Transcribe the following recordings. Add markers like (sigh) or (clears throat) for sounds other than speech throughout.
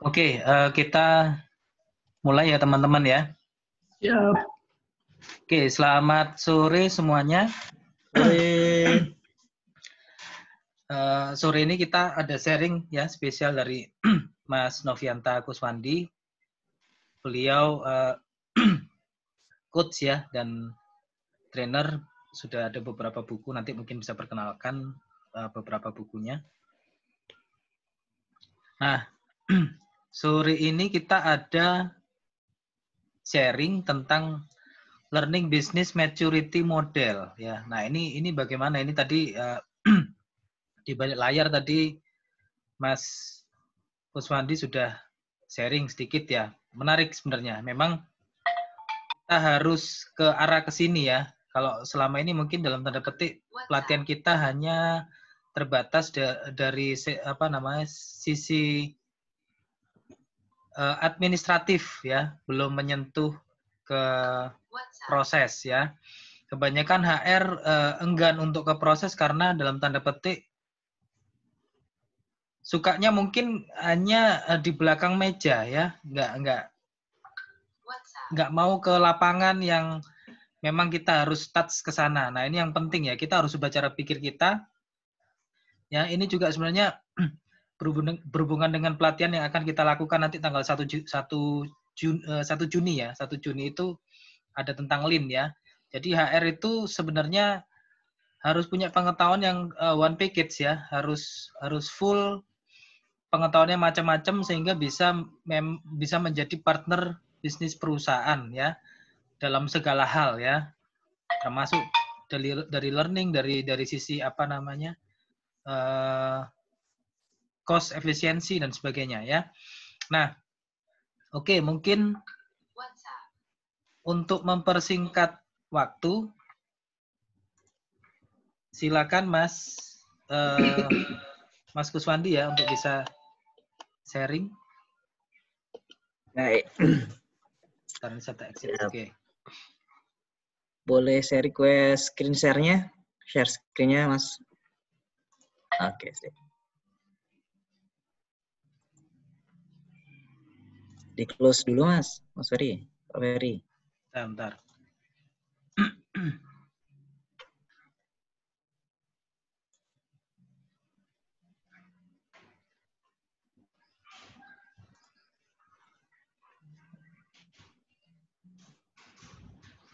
Oke, okay, uh, eh, kita mulai ya teman-teman ya. Ya. Oke, okay, selamat sore semuanya. Sore. Uh, (clears throat) sore ini kita ada sharing ya spesial dari (clears throat) Mas Novianta Kuswandi. Beliau uh, (clears throat) coach ya dan trainer sudah ada beberapa buku nanti mungkin bisa perkenalkan uh, beberapa bukunya. Nah, Sore ini kita ada sharing tentang learning business maturity model ya. Nah, ini ini bagaimana ini tadi uh, (clears throat) di balik layar tadi Mas Kuswandi sudah sharing sedikit ya. Menarik sebenarnya. Memang kita harus ke arah ke sini ya. Kalau selama ini mungkin dalam tanda petik pelatihan kita hanya terbatas dari apa namanya sisi Eh, administratif ya, belum menyentuh ke proses ya. Kebanyakan HR uh, eh, enggan untuk ke proses karena dalam tanda petik sukanya mungkin hanya eh, di belakang meja ya, nggak nggak nggak mau ke lapangan yang memang kita harus touch ke sana. Nah ini yang penting ya, kita harus baca pikir kita. Ya ini juga sebenarnya berhubungan, dengan pelatihan yang akan kita lakukan nanti tanggal 1 1 Juni, 1 Juni ya. 1 Juni itu ada tentang Lean ya. Jadi HR itu sebenarnya harus punya pengetahuan yang eh, one package ya, harus harus full pengetahuannya macam-macam sehingga bisa mem, bisa menjadi partner bisnis perusahaan ya dalam segala hal ya. Termasuk dari dari learning dari dari sisi apa namanya? Eh, cost efisiensi dan sebagainya ya. Nah, oke okay, mungkin untuk mempersingkat waktu silakan Mas uh, Mas Kuswandi ya untuk bisa sharing. Baik. saya serta exit. Oke. Okay. Boleh saya request screen share-nya? Share screen-nya, Mas. Oke, okay, sip. Di close dulu Mas, Mas Ferry, Pak Ferry. sebentar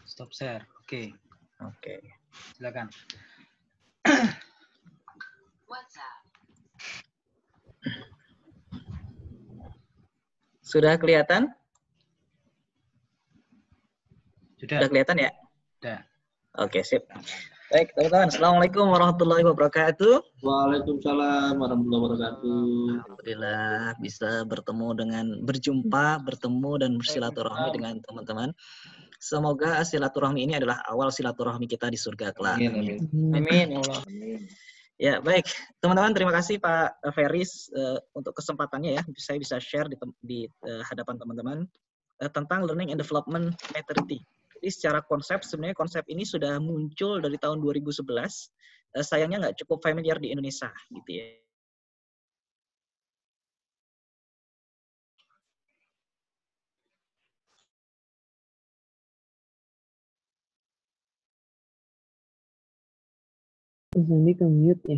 Stop share. Oke. Okay. Oke. Okay. Silakan. WhatsApp. Sudah kelihatan? Sudah. Sudah kelihatan ya? Sudah. Oke, sip. Baik, teman-teman. Assalamualaikum warahmatullahi wabarakatuh. Waalaikumsalam warahmatullahi wabarakatuh. Alhamdulillah bisa bertemu dengan berjumpa, bertemu dan bersilaturahmi dengan teman-teman. Semoga silaturahmi ini adalah awal silaturahmi kita di surga kelak. Amin. Amin. Amin. Ya Ya, baik. Teman-teman, terima kasih Pak Feris uh, untuk kesempatannya ya. Saya bisa share di, di uh, hadapan teman-teman uh, tentang learning and development maturity. Jadi secara konsep, sebenarnya konsep ini sudah muncul dari tahun 2011. Uh, sayangnya nggak cukup familiar di Indonesia gitu ya. Mas Andi ke mute ya.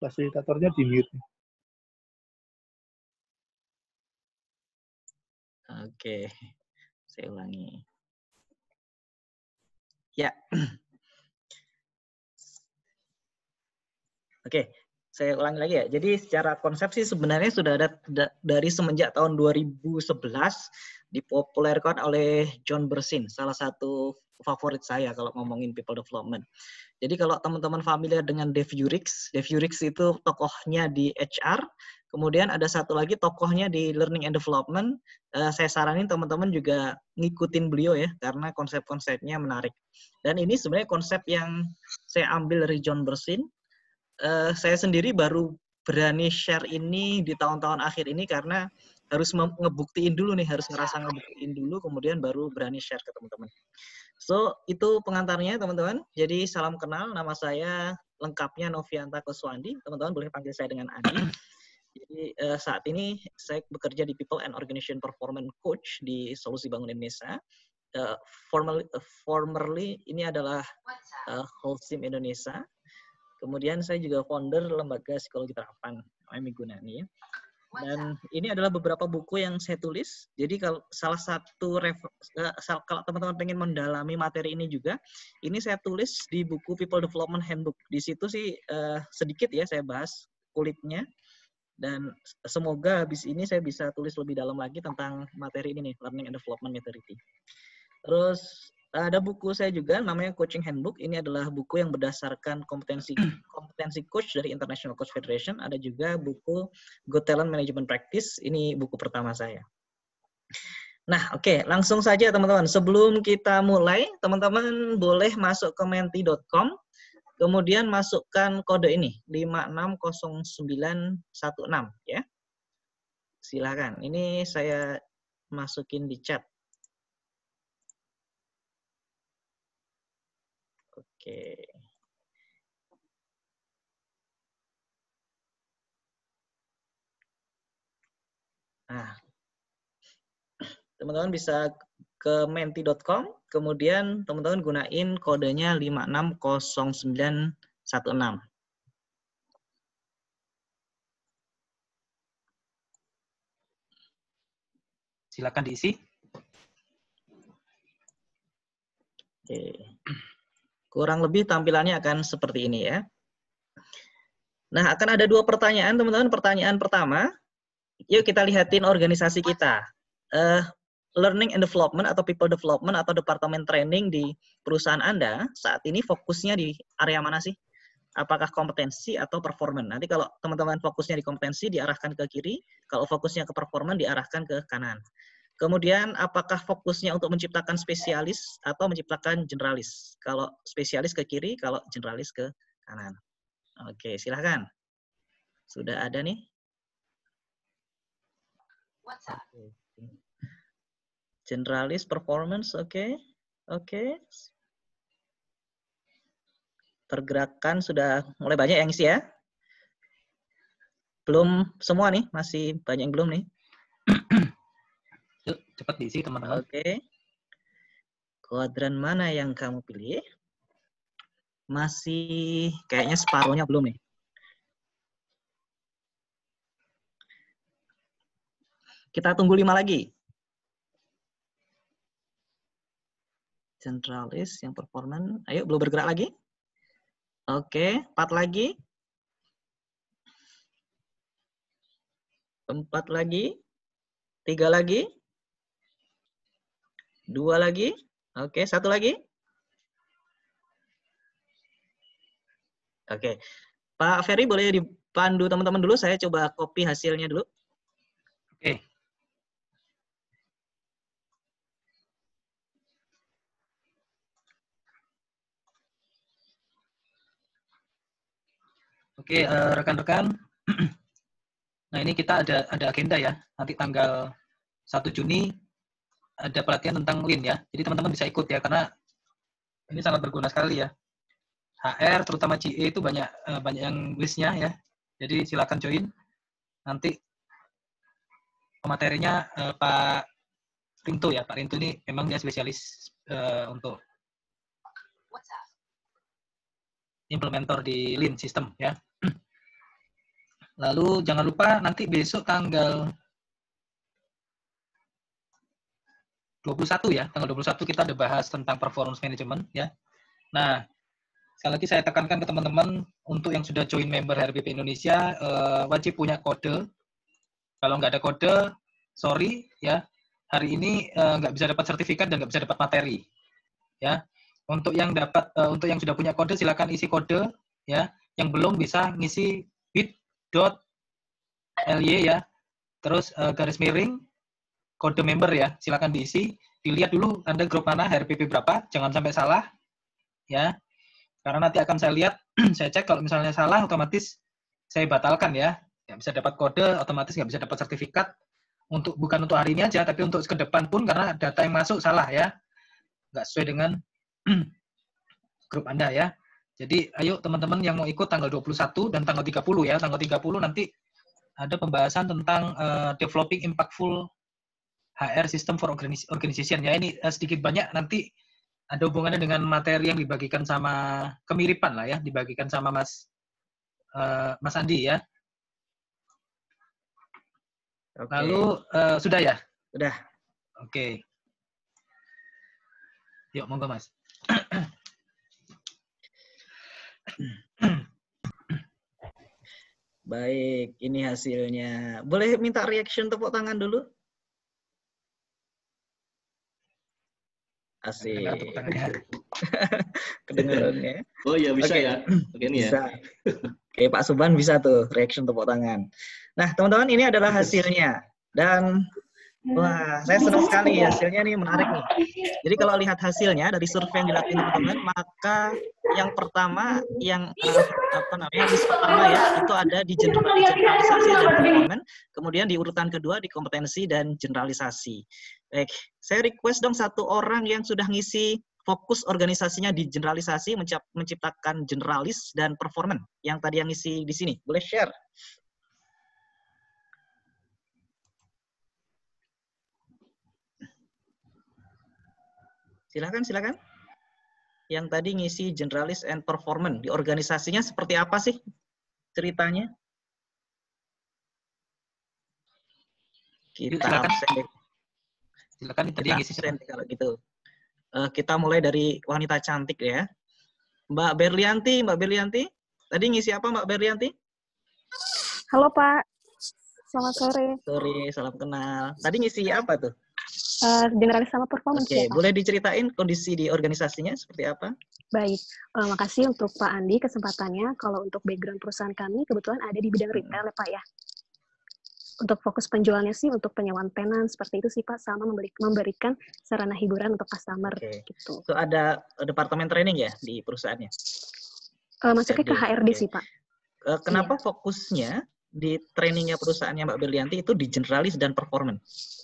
Fasilitatornya di mute. Oke, saya ulangi. Ya. Oke, saya ulangi lagi ya. Jadi secara konsepsi sebenarnya sudah ada dari semenjak tahun 2011 dipopulerkan oleh John Bersin, salah satu favorit saya kalau ngomongin people development. Jadi kalau teman-teman familiar dengan Dave Urix, Dave Urix itu tokohnya di HR, kemudian ada satu lagi tokohnya di Learning and Development. Eh, saya saranin teman-teman juga ngikutin beliau ya, karena konsep-konsepnya menarik. Dan ini sebenarnya konsep yang saya ambil dari John Bersin. Eh, saya sendiri baru berani share ini di tahun-tahun akhir ini karena harus ngebuktiin dulu nih, harus ngerasa ngebuktiin dulu, kemudian baru berani share ke teman-teman. So, itu pengantarnya teman-teman. Jadi, salam kenal, nama saya lengkapnya Novianta Koswandi. Teman-teman boleh panggil saya dengan Andi. Jadi, uh, saat ini saya bekerja di People and Organization Performance Coach di Solusi Bangun Indonesia. Uh, eh, formerly, uh, formerly ini adalah uh, eh, Team Indonesia. Kemudian saya juga founder Lembaga Psikologi Terapan, OMI Gunani. Dan ini adalah beberapa buku yang saya tulis. Jadi kalau salah satu eh, kalau teman-teman pengen mendalami materi ini juga, ini saya tulis di buku People Development Handbook. Di situ sih uh, sedikit ya saya bahas kulitnya. Dan semoga habis ini saya bisa tulis lebih dalam lagi tentang materi ini nih, Learning and Development Maturity. Terus ada buku saya juga namanya Coaching Handbook. Ini adalah buku yang berdasarkan kompetensi (clears throat) kompetensi coach dari International Coach Federation. Ada juga buku Good Talent Management Practice. Ini buku pertama saya. Nah, oke, okay, langsung saja teman-teman. Sebelum kita mulai, teman-teman boleh masuk ke menti.com kemudian masukkan kode ini 560916 ya. Silakan. Ini saya masukin di chat. Oke. Nah, teman-teman bisa ke menti.com, kemudian teman-teman gunain kodenya 560916. Silakan diisi. Oke. Okay. Kurang lebih tampilannya akan seperti ini ya. Nah, akan ada dua pertanyaan, teman-teman. Pertanyaan pertama, yuk kita lihatin organisasi kita. Uh, learning and development atau people development atau departemen training di perusahaan Anda saat ini fokusnya di area mana sih? Apakah kompetensi atau performan? Nanti kalau teman-teman fokusnya di kompetensi diarahkan ke kiri, kalau fokusnya ke performan diarahkan ke kanan. Kemudian apakah fokusnya untuk menciptakan spesialis atau menciptakan generalis? Kalau spesialis ke kiri, kalau generalis ke kanan. Oke, silahkan. Sudah ada nih? WhatsApp. Generalis performance, oke. Okay. Oke. Okay. Pergerakan sudah mulai banyak ya, yang isi ya? Belum semua nih, masih banyak yang belum nih. Yuk, cepat diisi teman-teman. Oke. Okay. Kuadran mana yang kamu pilih? Masih kayaknya separuhnya belum nih. Kita tunggu lima lagi. centralis yang performan. Ayo, belum bergerak lagi. Oke, empat lagi. Empat lagi. Tiga lagi. Dua lagi. Oke, satu lagi. Oke. Pak Ferry boleh dipandu teman-teman dulu. Saya coba copy hasilnya dulu. Oke. Oke, uh, rekan-rekan. (clears throat) nah, ini kita ada ada agenda ya. Nanti tanggal 1 Juni ada pelatihan tentang Lean ya. Jadi teman-teman bisa ikut ya karena ini sangat berguna sekali ya. HR terutama CE itu banyak eh, banyak yang listnya ya. Jadi silakan join. Nanti pematerinya eh, Pak Rinto ya. Pak Rinto ini memang dia spesialis eh, untuk implementor di Lean System ya. (clears throat) Lalu jangan lupa nanti besok tanggal 21 ya, tanggal 21 kita udah bahas tentang performance management ya. Nah, sekali lagi saya tekankan ke teman-teman untuk yang sudah join member HRBP Indonesia uh, wajib punya kode. Kalau nggak ada kode, sorry ya, hari ini uh, nggak bisa dapat sertifikat dan nggak bisa dapat materi. Ya, untuk yang dapat uh, untuk yang sudah punya kode silakan isi kode ya. Yang belum bisa ngisi bit.ly ya, terus uh, garis miring kode member ya. Silakan diisi. Dilihat dulu Anda grup mana, HRPP berapa, jangan sampai salah. Ya. Karena nanti akan saya lihat, (clears throat) saya cek kalau misalnya salah otomatis saya batalkan ya. Nggak bisa dapat kode, otomatis nggak bisa dapat sertifikat. Untuk bukan untuk hari ini aja, tapi untuk ke depan pun karena data yang masuk salah ya. Nggak sesuai dengan (clears throat) grup Anda ya. Jadi ayo teman-teman yang mau ikut tanggal 21 dan tanggal 30 ya. Tanggal 30 nanti ada pembahasan tentang uh, developing impactful HR System for Organization ya ini eh, sedikit banyak nanti ada hubungannya dengan materi yang dibagikan sama kemiripan lah ya dibagikan sama Mas uh, Mas Andi ya. Okay. Lalu uh, sudah ya? Sudah. Oke. Okay. Yuk monggo Mas. Baik, ini hasilnya. Boleh minta reaction tepuk tangan dulu? Asik. kedengeran ya. (laughs) Oh iya bisa okay. ya. Oke okay, ya. bisa. Oke okay, Pak Suban bisa tuh reaction tepuk tangan. Nah teman-teman ini adalah hasilnya dan Wah, saya senang sekali hasilnya nih menarik nih. Jadi kalau lihat hasilnya dari survei yang dilakukan teman-teman, maka yang pertama yang uh, apa namanya yang pertama ya itu ada di generalisasi dan development, kemudian di urutan kedua di kompetensi dan generalisasi. Baik, saya request dong satu orang yang sudah ngisi fokus organisasinya di generalisasi menciptakan generalis dan performan yang tadi yang ngisi di sini. Boleh share? Silakan, silakan. Yang tadi ngisi generalis and performance di organisasinya seperti apa sih ceritanya? Kita silakan. absen. Silakan tadi ngisi absen kalau gitu. Uh, kita mulai dari wanita cantik ya. Mbak Berlianti, Mbak Berlianti. Tadi ngisi apa Mbak Berlianti? Halo Pak. Selamat sore. Sore, salam kenal. Tadi ngisi apa tuh? uh, eh, generalis sama performance. Oke, okay. ya, boleh diceritain kondisi di organisasinya seperti apa? Baik, uh, makasih untuk Pak Andi kesempatannya. Kalau untuk background perusahaan kami, kebetulan ada di bidang retail ya Pak ya. Untuk fokus penjualannya sih untuk penyewaan tenan seperti itu sih Pak, sama memberi, memberikan sarana hiburan untuk customer. Okay. Gitu. So ada eh, departemen training ya di perusahaannya? Uh, masuknya ke HRD okay. sih Pak. kenapa iya. fokusnya di trainingnya perusahaannya Mbak Berlianti itu di generalis dan performance?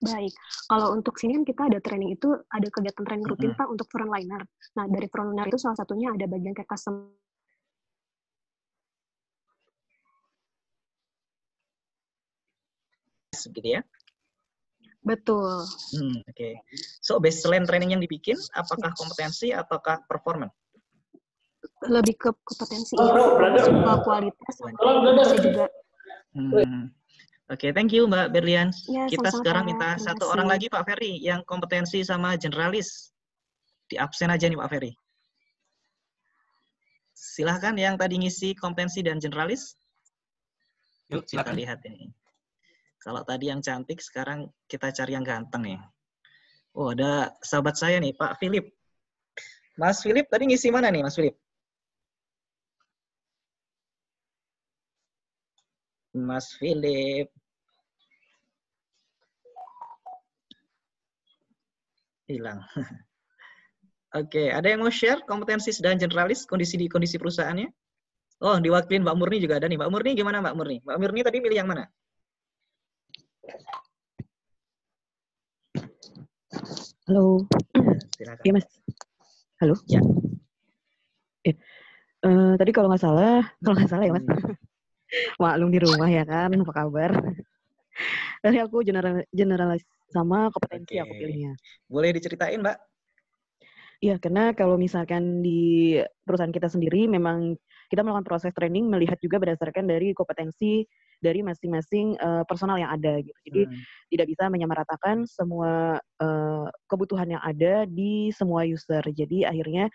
Baik, kalau untuk sini kan kita ada training itu, ada kegiatan training rutin mm-hmm. Pak untuk frontliner. Nah, dari frontliner itu salah satunya ada bagian kayak custom gitu ya. Betul. Hmm, Oke. Okay. So, baseline training yang dibikin, apakah kompetensi ataukah performance? Lebih ke kompetensi, oh, ya. kualitas, Oh, juga. Hmm. Oke, okay, thank you Mbak Berlian. Ya, Kita sama sekarang minta ya. satu orang lagi Pak Ferry yang kompetensi sama generalis. Di absen aja nih Pak Ferry. Silahkan yang tadi ngisi kompetensi dan generalis. Yuk, silakan. kita lihat ini. Kalau tadi yang cantik, sekarang kita cari yang ganteng ya. Oh, ada sahabat saya nih, Pak Philip. Mas Philip, tadi ngisi mana nih, Mas Philip? Mas Philip. hilang. (laughs) Oke, ada yang mau share kompetensi dan generalis kondisi di kondisi perusahaannya? Oh, diwakilin Mbak Murni juga ada nih. Mbak Murni gimana Mbak Murni? Mbak Murni tadi milih yang mana? Halo. Silakan. Ya, Mas. Halo. Ya. Eh, uh, tadi kalau nggak salah, kalau nggak salah ya Mas. Hmm. Maklum di rumah ya kan, apa kabar? Dari (laughs) aku general generalis sama kompetensi okay. aku pilihnya. Boleh diceritain, Mbak? Iya, karena kalau misalkan di perusahaan kita sendiri memang kita melakukan proses training melihat juga berdasarkan dari kompetensi dari masing-masing uh, personal yang ada gitu. Jadi hmm. tidak bisa menyamaratakan semua uh, kebutuhan yang ada di semua user. Jadi akhirnya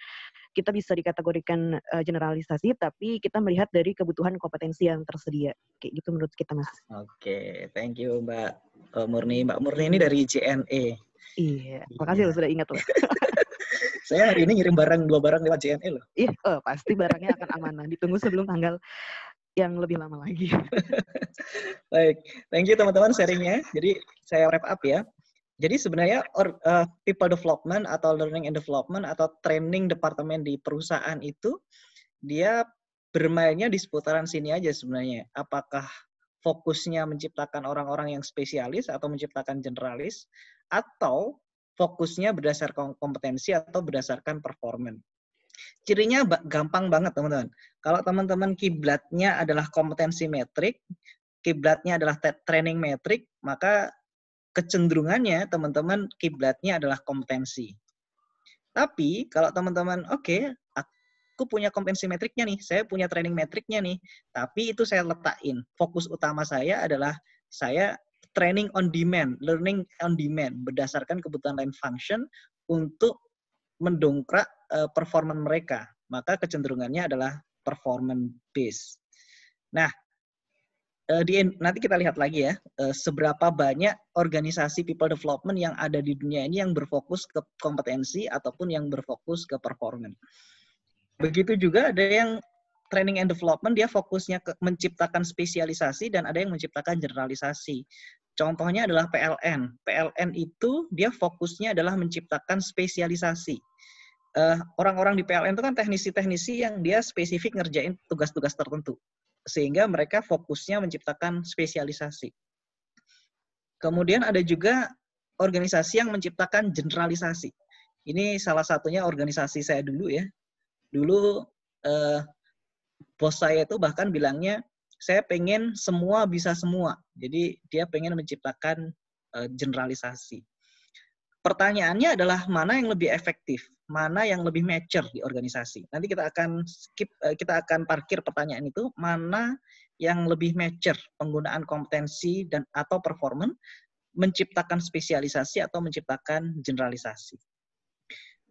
kita bisa dikategorikan uh, generalisasi, tapi kita melihat dari kebutuhan kompetensi yang tersedia. Kayak gitu menurut kita, Mas. Oke, okay, thank you Mbak eh, Murni. Mbak Murni ini dari JNE. Iya, iya, makasih loh sudah ingat loh. (laughs) Saya hari ini ngirim barang dua barang lewat JNE loh. Iya, oh, pasti barangnya akan amanah. Ditunggu sebelum tanggal yang lebih lama lagi. (laughs) Baik, thank you teman-teman sharingnya. Jadi saya wrap up ya. Jadi sebenarnya or, uh, people development atau learning and development atau training departemen di perusahaan itu dia bermainnya di seputaran sini aja sebenarnya. Apakah fokusnya menciptakan orang-orang yang spesialis atau menciptakan generalis atau fokusnya berdasarkan kompetensi atau berdasarkan performan. Cirinya gampang banget teman-teman. Kalau teman-teman kiblatnya adalah kompetensi metrik, kiblatnya adalah training metrik, maka kecenderungannya teman-teman kiblatnya adalah kompetensi. Tapi kalau teman-teman oke, okay, aku punya kompetensi metriknya nih, saya punya training metriknya nih, tapi itu saya letakin. Fokus utama saya adalah saya training on demand, learning on demand berdasarkan kebutuhan lain function untuk mendongkrak uh, eh, performan mereka. Maka kecenderungannya adalah performance based. Nah, Eh, di nanti kita lihat lagi ya eh, seberapa banyak organisasi people development yang ada di dunia ini yang berfokus ke kompetensi ataupun yang berfokus ke performance. Begitu juga ada yang training and development dia fokusnya ke menciptakan spesialisasi dan ada yang menciptakan generalisasi. Contohnya adalah PLN. PLN itu dia fokusnya adalah menciptakan spesialisasi eh, orang-orang uh, orang -orang di PLN itu kan teknisi-teknisi yang dia spesifik ngerjain tugas-tugas tertentu sehingga mereka fokusnya menciptakan spesialisasi. Kemudian ada juga organisasi yang menciptakan generalisasi. Ini salah satunya organisasi saya dulu ya. Dulu eh, bos saya itu bahkan bilangnya saya pengen semua bisa semua. Jadi dia pengen menciptakan eh, generalisasi. Pertanyaannya adalah mana yang lebih efektif? mana yang lebih mature di organisasi. Nanti kita akan skip, eh, kita akan parkir pertanyaan itu, mana yang lebih mature penggunaan kompetensi dan atau performan menciptakan spesialisasi atau menciptakan generalisasi.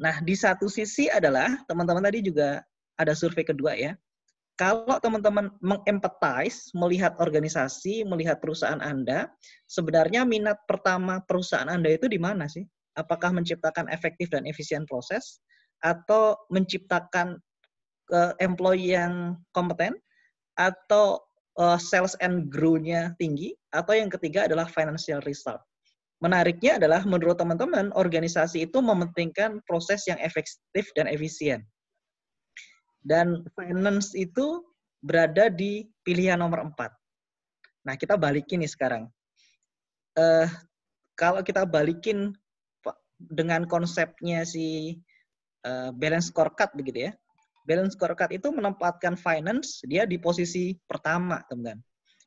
Nah, di satu sisi adalah teman-teman tadi juga ada survei kedua ya. Kalau teman-teman mengempatize, melihat organisasi, melihat perusahaan Anda, sebenarnya minat pertama perusahaan Anda itu di mana sih? apakah menciptakan efektif dan efisien proses atau menciptakan uh, employee yang kompeten atau uh, sales and grow-nya tinggi atau yang ketiga adalah financial result. Menariknya adalah menurut teman-teman organisasi itu mementingkan proses yang efektif dan efisien. Dan finance itu berada di pilihan nomor empat. Nah, kita balikin nih sekarang. Uh, kalau kita balikin dengan konsepnya si uh, balance scorecard begitu ya. Balance scorecard itu menempatkan finance dia di posisi pertama, teman-teman.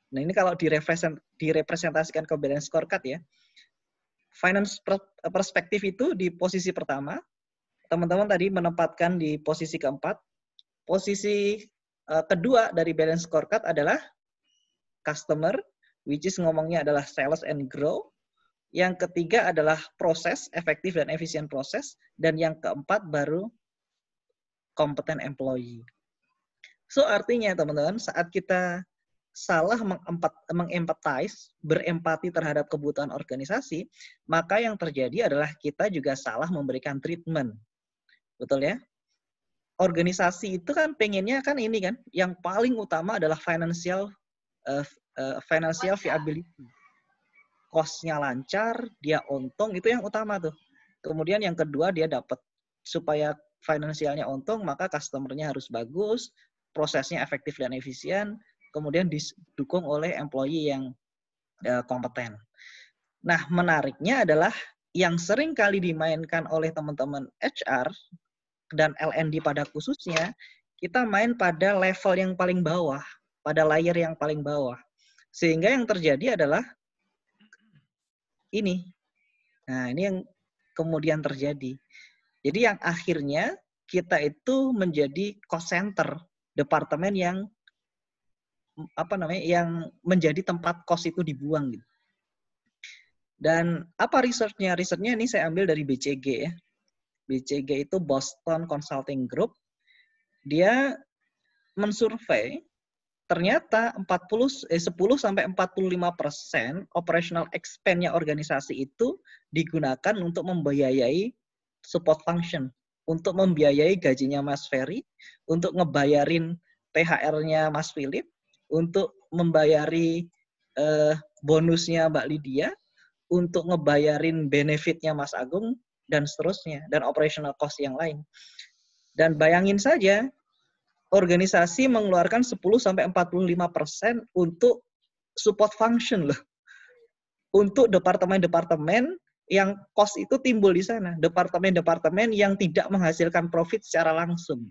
Nah, ini kalau direpresent, direpresentasikan ke balance scorecard ya. Finance perspektif itu di posisi pertama, teman-teman tadi menempatkan di posisi keempat. Posisi uh, kedua dari balance scorecard adalah customer, which is ngomongnya adalah sales and grow. Yang ketiga adalah proses, efektif dan efisien proses. Dan yang keempat baru kompeten employee. So artinya teman-teman saat kita salah mengempat, mengempatize, berempati terhadap kebutuhan organisasi, maka yang terjadi adalah kita juga salah memberikan treatment. Betul ya? Organisasi itu kan pengennya kan ini kan, yang paling utama adalah financial uh, uh, financial viability kosnya lancar, dia untung, itu yang utama tuh. Kemudian yang kedua dia dapat supaya finansialnya untung, maka customernya harus bagus, prosesnya efektif dan efisien, kemudian didukung oleh employee yang eh, kompeten. Nah, menariknya adalah yang sering kali dimainkan oleh teman-teman HR dan LND pada khususnya, kita main pada level yang paling bawah, pada layer yang paling bawah. Sehingga yang terjadi adalah ini. Nah, ini yang kemudian terjadi. Jadi yang akhirnya kita itu menjadi cost center, departemen yang apa namanya yang menjadi tempat cost itu dibuang gitu. Dan apa researchnya? Researchnya ini saya ambil dari BCG ya. BCG itu Boston Consulting Group. Dia mensurvey ternyata 40 eh, 10 sampai 45 persen operational expense-nya organisasi itu digunakan untuk membiayai support function, untuk membiayai gajinya Mas Ferry, untuk ngebayarin THR-nya Mas Philip, untuk membayari eh, bonusnya Mbak Lydia, untuk ngebayarin benefitnya Mas Agung dan seterusnya dan operational cost yang lain. Dan bayangin saja organisasi mengeluarkan 10 sampai 45% untuk support function loh. Untuk departemen-departemen yang cost itu timbul di sana, departemen-departemen yang tidak menghasilkan profit secara langsung.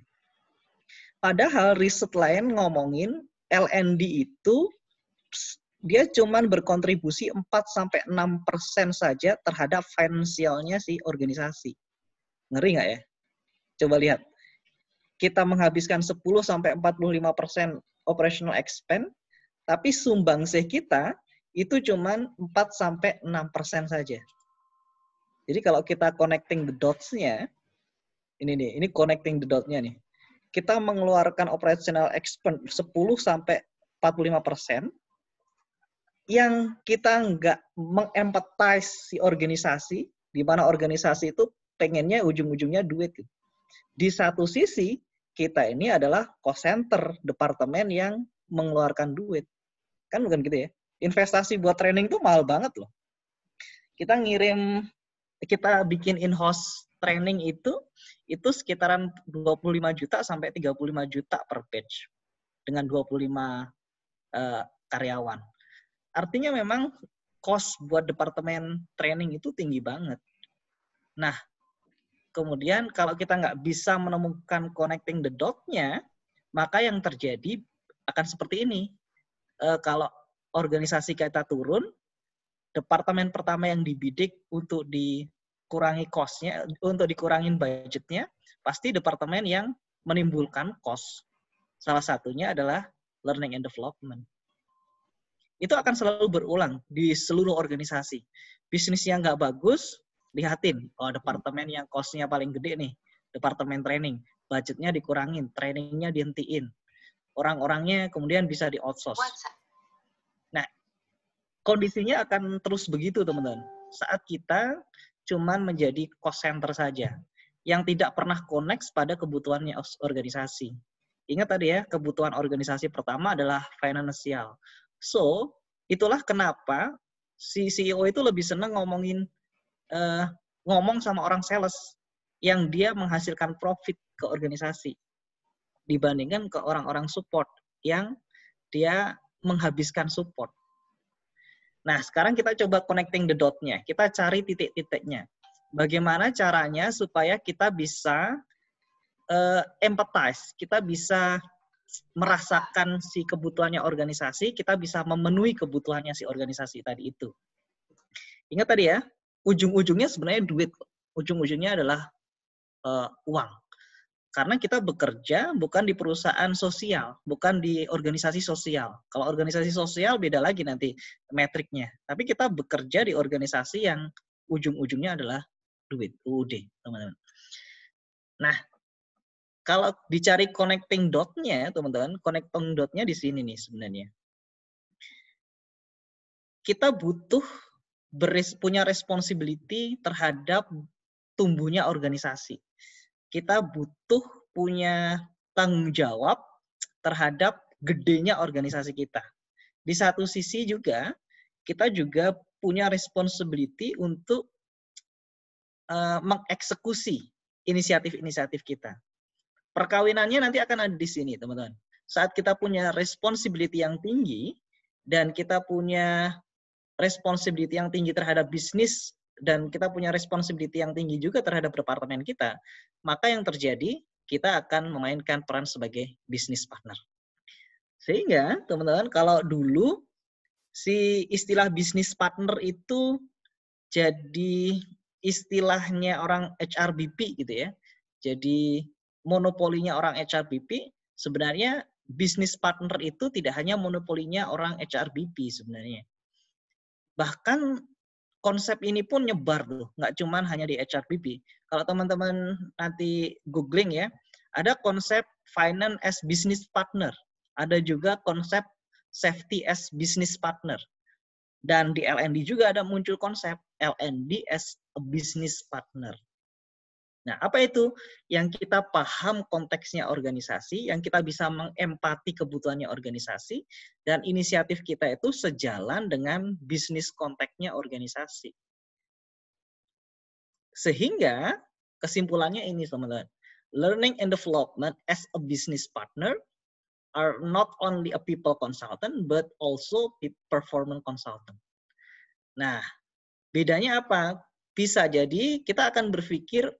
Padahal riset lain ngomongin LND itu dia cuman berkontribusi 4 sampai 6 persen saja terhadap finansialnya si organisasi. Ngeri nggak ya? Coba lihat kita menghabiskan 10 sampai 45% operational expense, tapi sumbangsih kita itu cuma 4 sampai 6% saja. Jadi kalau kita connecting the dots-nya, ini nih, ini connecting the dots nya nih. Kita mengeluarkan operational expense 10 sampai 45%, yang kita nggak mengempatize si organisasi, di mana organisasi itu pengennya ujung-ujungnya duit. Di satu sisi, kita ini adalah cost center departemen yang mengeluarkan duit. Kan bukan gitu ya. Investasi buat training itu mahal banget loh. Kita ngirim kita bikin in-house training itu itu sekitaran 25 juta sampai 35 juta per page dengan 25 uh, eh, karyawan. Artinya memang cost buat departemen training itu tinggi banget. Nah, Kemudian kalau kita nggak bisa menemukan connecting the dot-nya, maka yang terjadi akan seperti ini. E, kalau organisasi kita turun, departemen pertama yang dibidik untuk dikurangi cost-nya, untuk dikurangin budget-nya, pasti departemen yang menimbulkan cost. Salah satunya adalah learning and development. Itu akan selalu berulang di seluruh organisasi. Bisnis yang nggak bagus, lihatin oh departemen yang cost-nya paling gede nih departemen training budgetnya dikurangin trainingnya dihentiin orang-orangnya kemudian bisa di outsource nah kondisinya akan terus begitu teman-teman saat kita cuman menjadi cost center saja yang tidak pernah connect pada kebutuhannya organisasi. Ingat tadi ya, kebutuhan organisasi pertama adalah financial So, itulah kenapa si CEO itu lebih senang ngomongin uh, ngomong sama orang sales yang dia menghasilkan profit ke organisasi dibandingkan ke orang-orang support yang dia menghabiskan support. Nah, sekarang kita coba connecting the dot-nya. Kita cari titik-titiknya. Bagaimana caranya supaya kita bisa uh, empathize, kita bisa merasakan si kebutuhannya organisasi, kita bisa memenuhi kebutuhannya si organisasi tadi itu. Ingat tadi ya, ujung-ujungnya sebenarnya duit ujung-ujungnya adalah uh, uang karena kita bekerja bukan di perusahaan sosial, bukan di organisasi sosial. Kalau organisasi sosial beda lagi nanti metriknya. Tapi kita bekerja di organisasi yang ujung-ujungnya adalah duit, UUD, teman-teman. Nah, kalau dicari connecting dot-nya, teman-teman, connecting dot-nya di sini nih sebenarnya. Kita butuh beres, punya responsibility terhadap tumbuhnya organisasi. Kita butuh punya tanggung jawab terhadap gedenya organisasi kita. Di satu sisi juga kita juga punya responsibility untuk uh, mengeksekusi inisiatif-inisiatif kita. Perkawinannya nanti akan ada di sini, teman-teman. Saat kita punya responsibility yang tinggi dan kita punya responsibility yang tinggi terhadap bisnis dan kita punya responsibility yang tinggi juga terhadap departemen kita, maka yang terjadi kita akan memainkan peran sebagai bisnis partner. Sehingga teman-teman kalau dulu si istilah bisnis partner itu jadi istilahnya orang HRBP gitu ya. Jadi monopolinya orang HRBP sebenarnya bisnis partner itu tidak hanya monopolinya orang HRBP sebenarnya. Bahkan konsep ini pun nyebar tuh, nggak cuman hanya di HRPP. Kalau teman-teman nanti googling ya, ada konsep finance as business partner, ada juga konsep safety as business partner. Dan di LND juga ada muncul konsep LND as a business partner. Nah, apa itu? Yang kita paham konteksnya organisasi, yang kita bisa mengempati kebutuhannya organisasi, dan inisiatif kita itu sejalan dengan bisnis konteksnya organisasi. Sehingga kesimpulannya ini, teman-teman. Learning and development as a business partner are not only a people consultant, but also a performance consultant. Nah, bedanya apa? Bisa jadi kita akan berpikir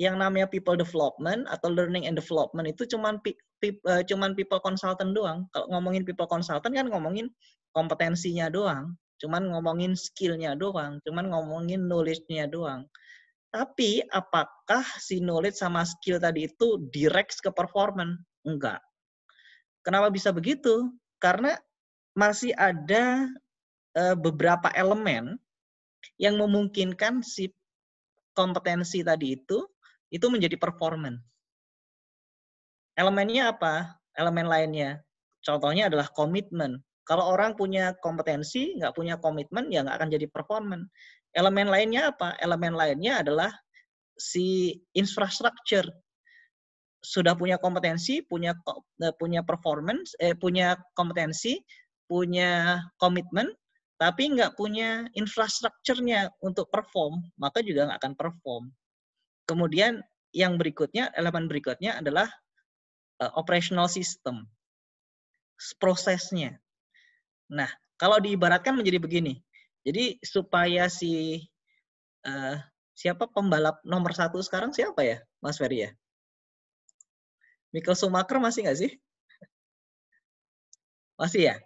yang namanya people development atau learning and development itu cuman uh, cuman people consultant doang. Kalau ngomongin people consultant kan ngomongin kompetensinya doang, cuman ngomongin skillnya doang, cuman ngomongin knowledge-nya doang. Tapi apakah si knowledge sama skill tadi itu direct ke performance? Enggak. Kenapa bisa begitu? Karena masih ada uh, beberapa elemen yang memungkinkan si kompetensi tadi itu itu menjadi performance. Elemennya apa? Elemen lainnya. Contohnya adalah komitmen. Kalau orang punya kompetensi, nggak punya komitmen, ya nggak akan jadi performan. Elemen lainnya apa? Elemen lainnya adalah si infrastruktur Sudah punya kompetensi, punya eh, punya performance, eh, punya kompetensi, punya komitmen, tapi nggak punya infrastrukturnya untuk perform, maka juga nggak akan perform. Kemudian yang berikutnya, elemen berikutnya adalah uh, operational system, prosesnya. Nah, kalau diibaratkan menjadi begini, jadi supaya si uh, siapa pembalap nomor satu sekarang siapa ya, Mas Ferry ya? Michael Schumacher masih nggak sih? Masih ya?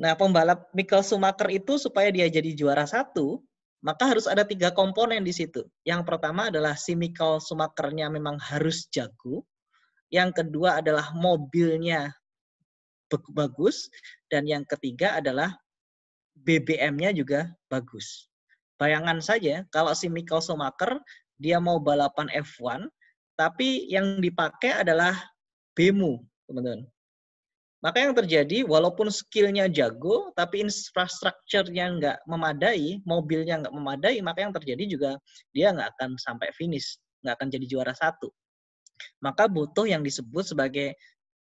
Nah, pembalap Michael Schumacher itu supaya dia jadi juara satu, maka harus ada tiga komponen di situ. Yang pertama adalah simikal sumakernya memang harus jago. Yang kedua adalah mobilnya bagus. Dan yang ketiga adalah BBM-nya juga bagus. Bayangan saja kalau si Michael Schumacher dia mau balapan F1 tapi yang dipakai adalah BEMU, teman-teman. Maka yang terjadi, walaupun skillnya jago, tapi infrastrukturnya nggak memadai, mobilnya nggak memadai, maka yang terjadi juga dia nggak akan sampai finish, nggak akan jadi juara satu. Maka butuh yang disebut sebagai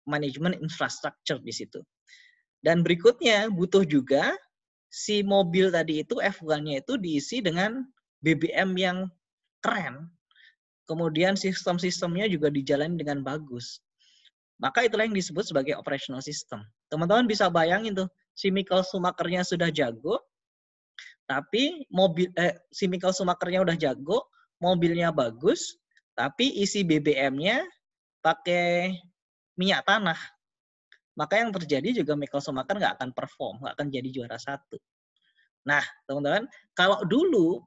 manajemen infrastruktur di situ. Dan berikutnya butuh juga si mobil tadi itu F1-nya itu diisi dengan BBM yang keren. Kemudian sistem-sistemnya juga dijalani dengan bagus. Maka itulah yang disebut sebagai operational system. Teman-teman bisa bayangin tuh, si Michael schumacher sudah jago, tapi mobil eh, si Michael schumacher udah jago, mobilnya bagus, tapi isi BBM-nya pakai minyak tanah. Maka yang terjadi juga Michael Schumacher nggak akan perform, nggak akan jadi juara satu. Nah, teman-teman, kalau dulu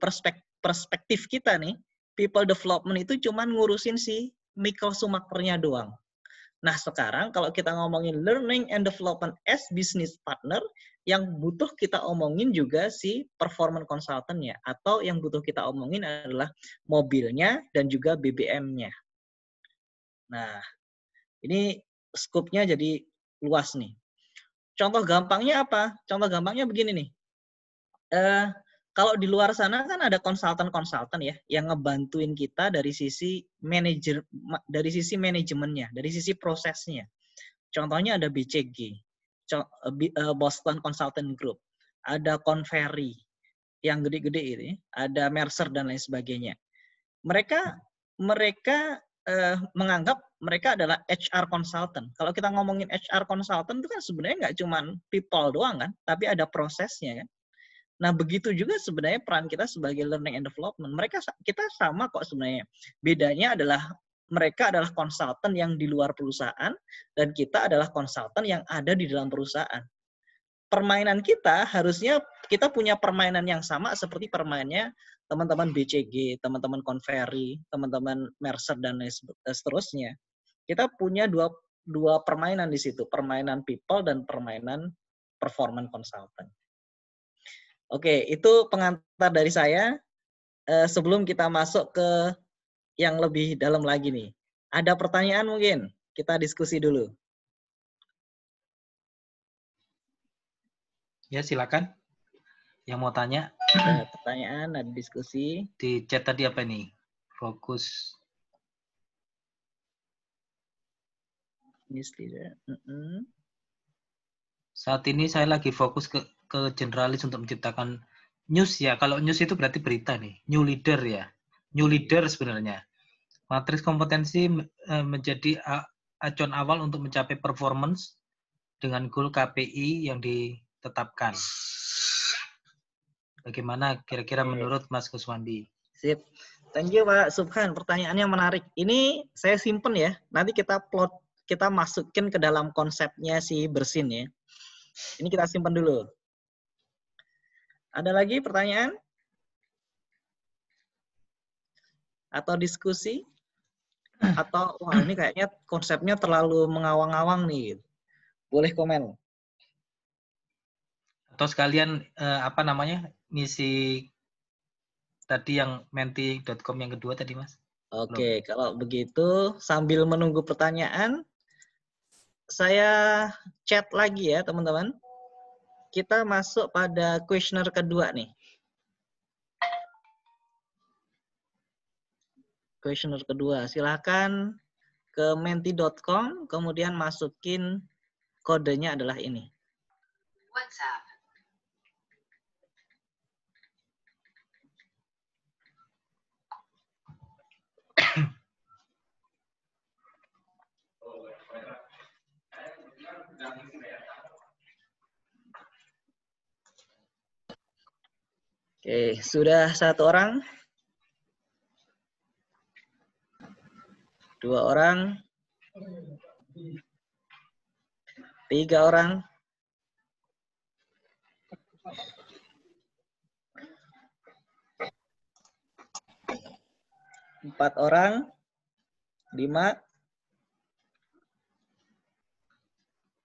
perspektif, kita nih, people development itu cuma ngurusin si Michael Schumacher-nya doang. Nah, sekarang kalau kita ngomongin learning and development as business partner, yang butuh kita omongin juga si performance consultant-nya atau yang butuh kita omongin adalah mobilnya dan juga BBM-nya. Nah, ini scope-nya jadi luas nih. Contoh gampangnya apa? Contoh gampangnya begini nih. Eh, kalau di luar sana kan ada konsultan-konsultan ya yang ngebantuin kita dari sisi manajer dari sisi manajemennya, dari sisi prosesnya. Contohnya ada BCG, eh, eh, Boston Consultant Group, ada Conferry yang gede-gede ini, gitu ya, ada Mercer dan lain sebagainya. Mereka mereka eh, menganggap mereka adalah HR consultant. Kalau kita ngomongin HR consultant itu kan sebenarnya nggak cuma people doang kan, tapi ada prosesnya kan Nah, begitu juga sebenarnya peran kita sebagai learning and development. Mereka kita sama kok sebenarnya. Bedanya adalah mereka adalah konsultan yang di luar perusahaan dan kita adalah konsultan yang ada di dalam perusahaan. Permainan kita harusnya kita punya permainan yang sama seperti permainnya teman-teman BCG, teman-teman Konferi, teman-teman Mercer dan eh, seterusnya. Kita punya dua dua permainan di situ, permainan people dan permainan performance consultant. Oke, itu pengantar dari saya. Uh, sebelum kita masuk ke yang lebih dalam lagi nih, ada pertanyaan mungkin? Kita diskusi dulu. Ya, silakan. Yang mau tanya? Ada pertanyaan, ada diskusi. Di chat tadi apa nih? Fokus. Misleader. Mm Saat ini saya lagi fokus ke ke generalis untuk menciptakan news ya. Kalau news itu berarti berita nih, new leader ya. New leader sebenarnya. Matriks kompetensi e, menjadi acuan awal untuk mencapai performance dengan goal KPI yang ditetapkan. Bagaimana kira-kira menurut Mas Kuswandi? Sip. Thank you Pak Subhan, pertanyaannya menarik. Ini saya simpen ya. Nanti kita plot kita masukin ke dalam konsepnya si bersin ya. Ini kita simpen dulu. Ada lagi pertanyaan? Atau diskusi? (clears throat) Atau wah ini kayaknya konsepnya terlalu mengawang-awang nih. Boleh komen. Atau sekalian eh, apa namanya? ngisi tadi yang menti.com yang kedua tadi, Mas. Oke, okay, kalau begitu sambil menunggu pertanyaan saya chat lagi ya, teman-teman kita masuk pada kuesioner kedua nih. Kuesioner kedua, silahkan ke menti.com, kemudian masukin kodenya adalah ini. WhatsApp. Oke, sudah satu orang. Dua orang. Tiga orang. Empat orang. Lima.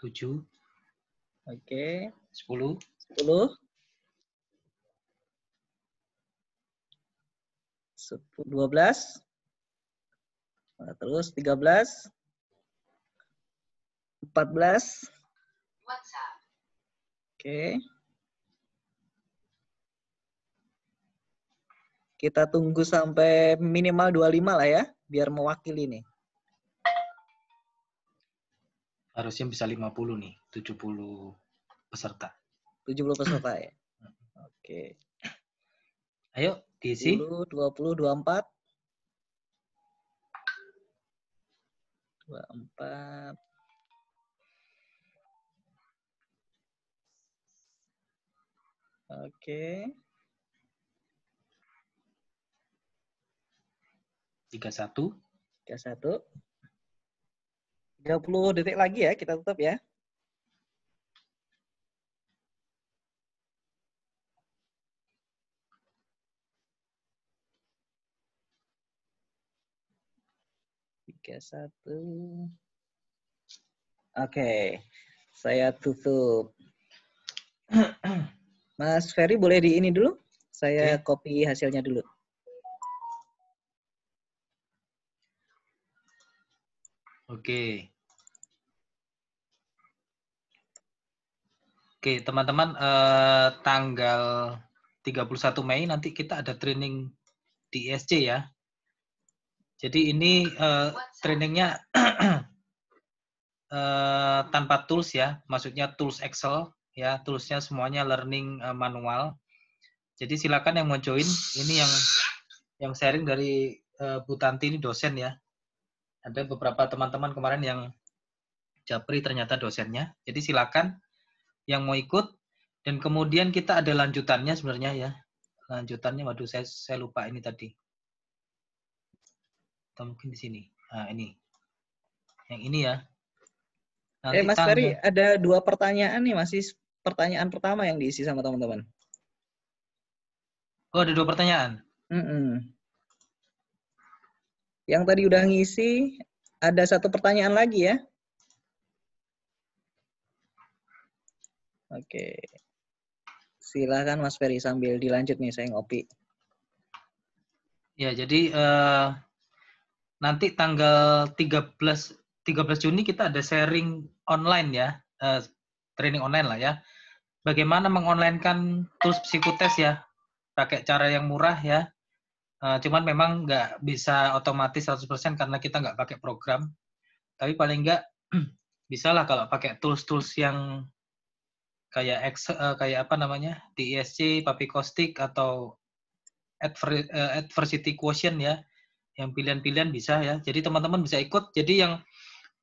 Tujuh. Oke. Sepuluh. Sepuluh. 12 nah, terus 13 14 Oke. Okay. Kita tunggu sampai minimal 25 lah ya, biar mewakili nih. Harusnya bisa 50 nih, 70 peserta. 70 peserta ya. (clears throat) Oke. Okay. Ayo, diisi. 10, 20, 24. 24. Oke. Okay. 31. 31. 30 detik lagi ya, kita tutup ya. tiga, satu. Oke, saya tutup. (clears throat) Mas Ferry boleh di ini dulu? Saya okay. copy hasilnya dulu. Oke. Oke, okay, teman-teman, eh, tanggal 31 Mei nanti kita ada training di ISC ya. Jadi ini uh, trainingnya uh, (clears throat) tanpa tools ya, maksudnya tools Excel ya, toolsnya semuanya learning uh, manual. Jadi silakan yang mau join, ini yang yang sharing dari uh, Bu Tanti ini dosen ya. Ada beberapa teman-teman kemarin yang Japri ternyata dosennya. Jadi silakan yang mau ikut dan kemudian kita ada lanjutannya sebenarnya ya. Lanjutannya waduh saya saya lupa ini tadi atau mungkin di sini. Nah, ini. Yang ini ya. Nanti eh, Mas Ferry, ada dua pertanyaan nih, masih pertanyaan pertama yang diisi sama teman-teman. Oh, ada dua pertanyaan? Mm -mm. Yang tadi udah ngisi, ada satu pertanyaan lagi ya. Oke. Silakan Mas Ferry sambil dilanjut nih, saya ngopi. Ya, jadi... Uh nanti tanggal 13 13 Juni kita ada sharing online ya, uh, training online lah ya. Bagaimana mengonlinekan tools psikotes ya, pakai cara yang murah ya. Uh, cuman memang nggak bisa otomatis 100% karena kita nggak pakai program. Tapi paling nggak (clears throat) bisalah kalau pakai tools-tools yang kayak ex uh, kayak apa namanya, TISC, e Papi Kostik, atau adver, adversity quotient ya yang pilihan-pilihan bisa ya. Jadi teman-teman bisa ikut. Jadi yang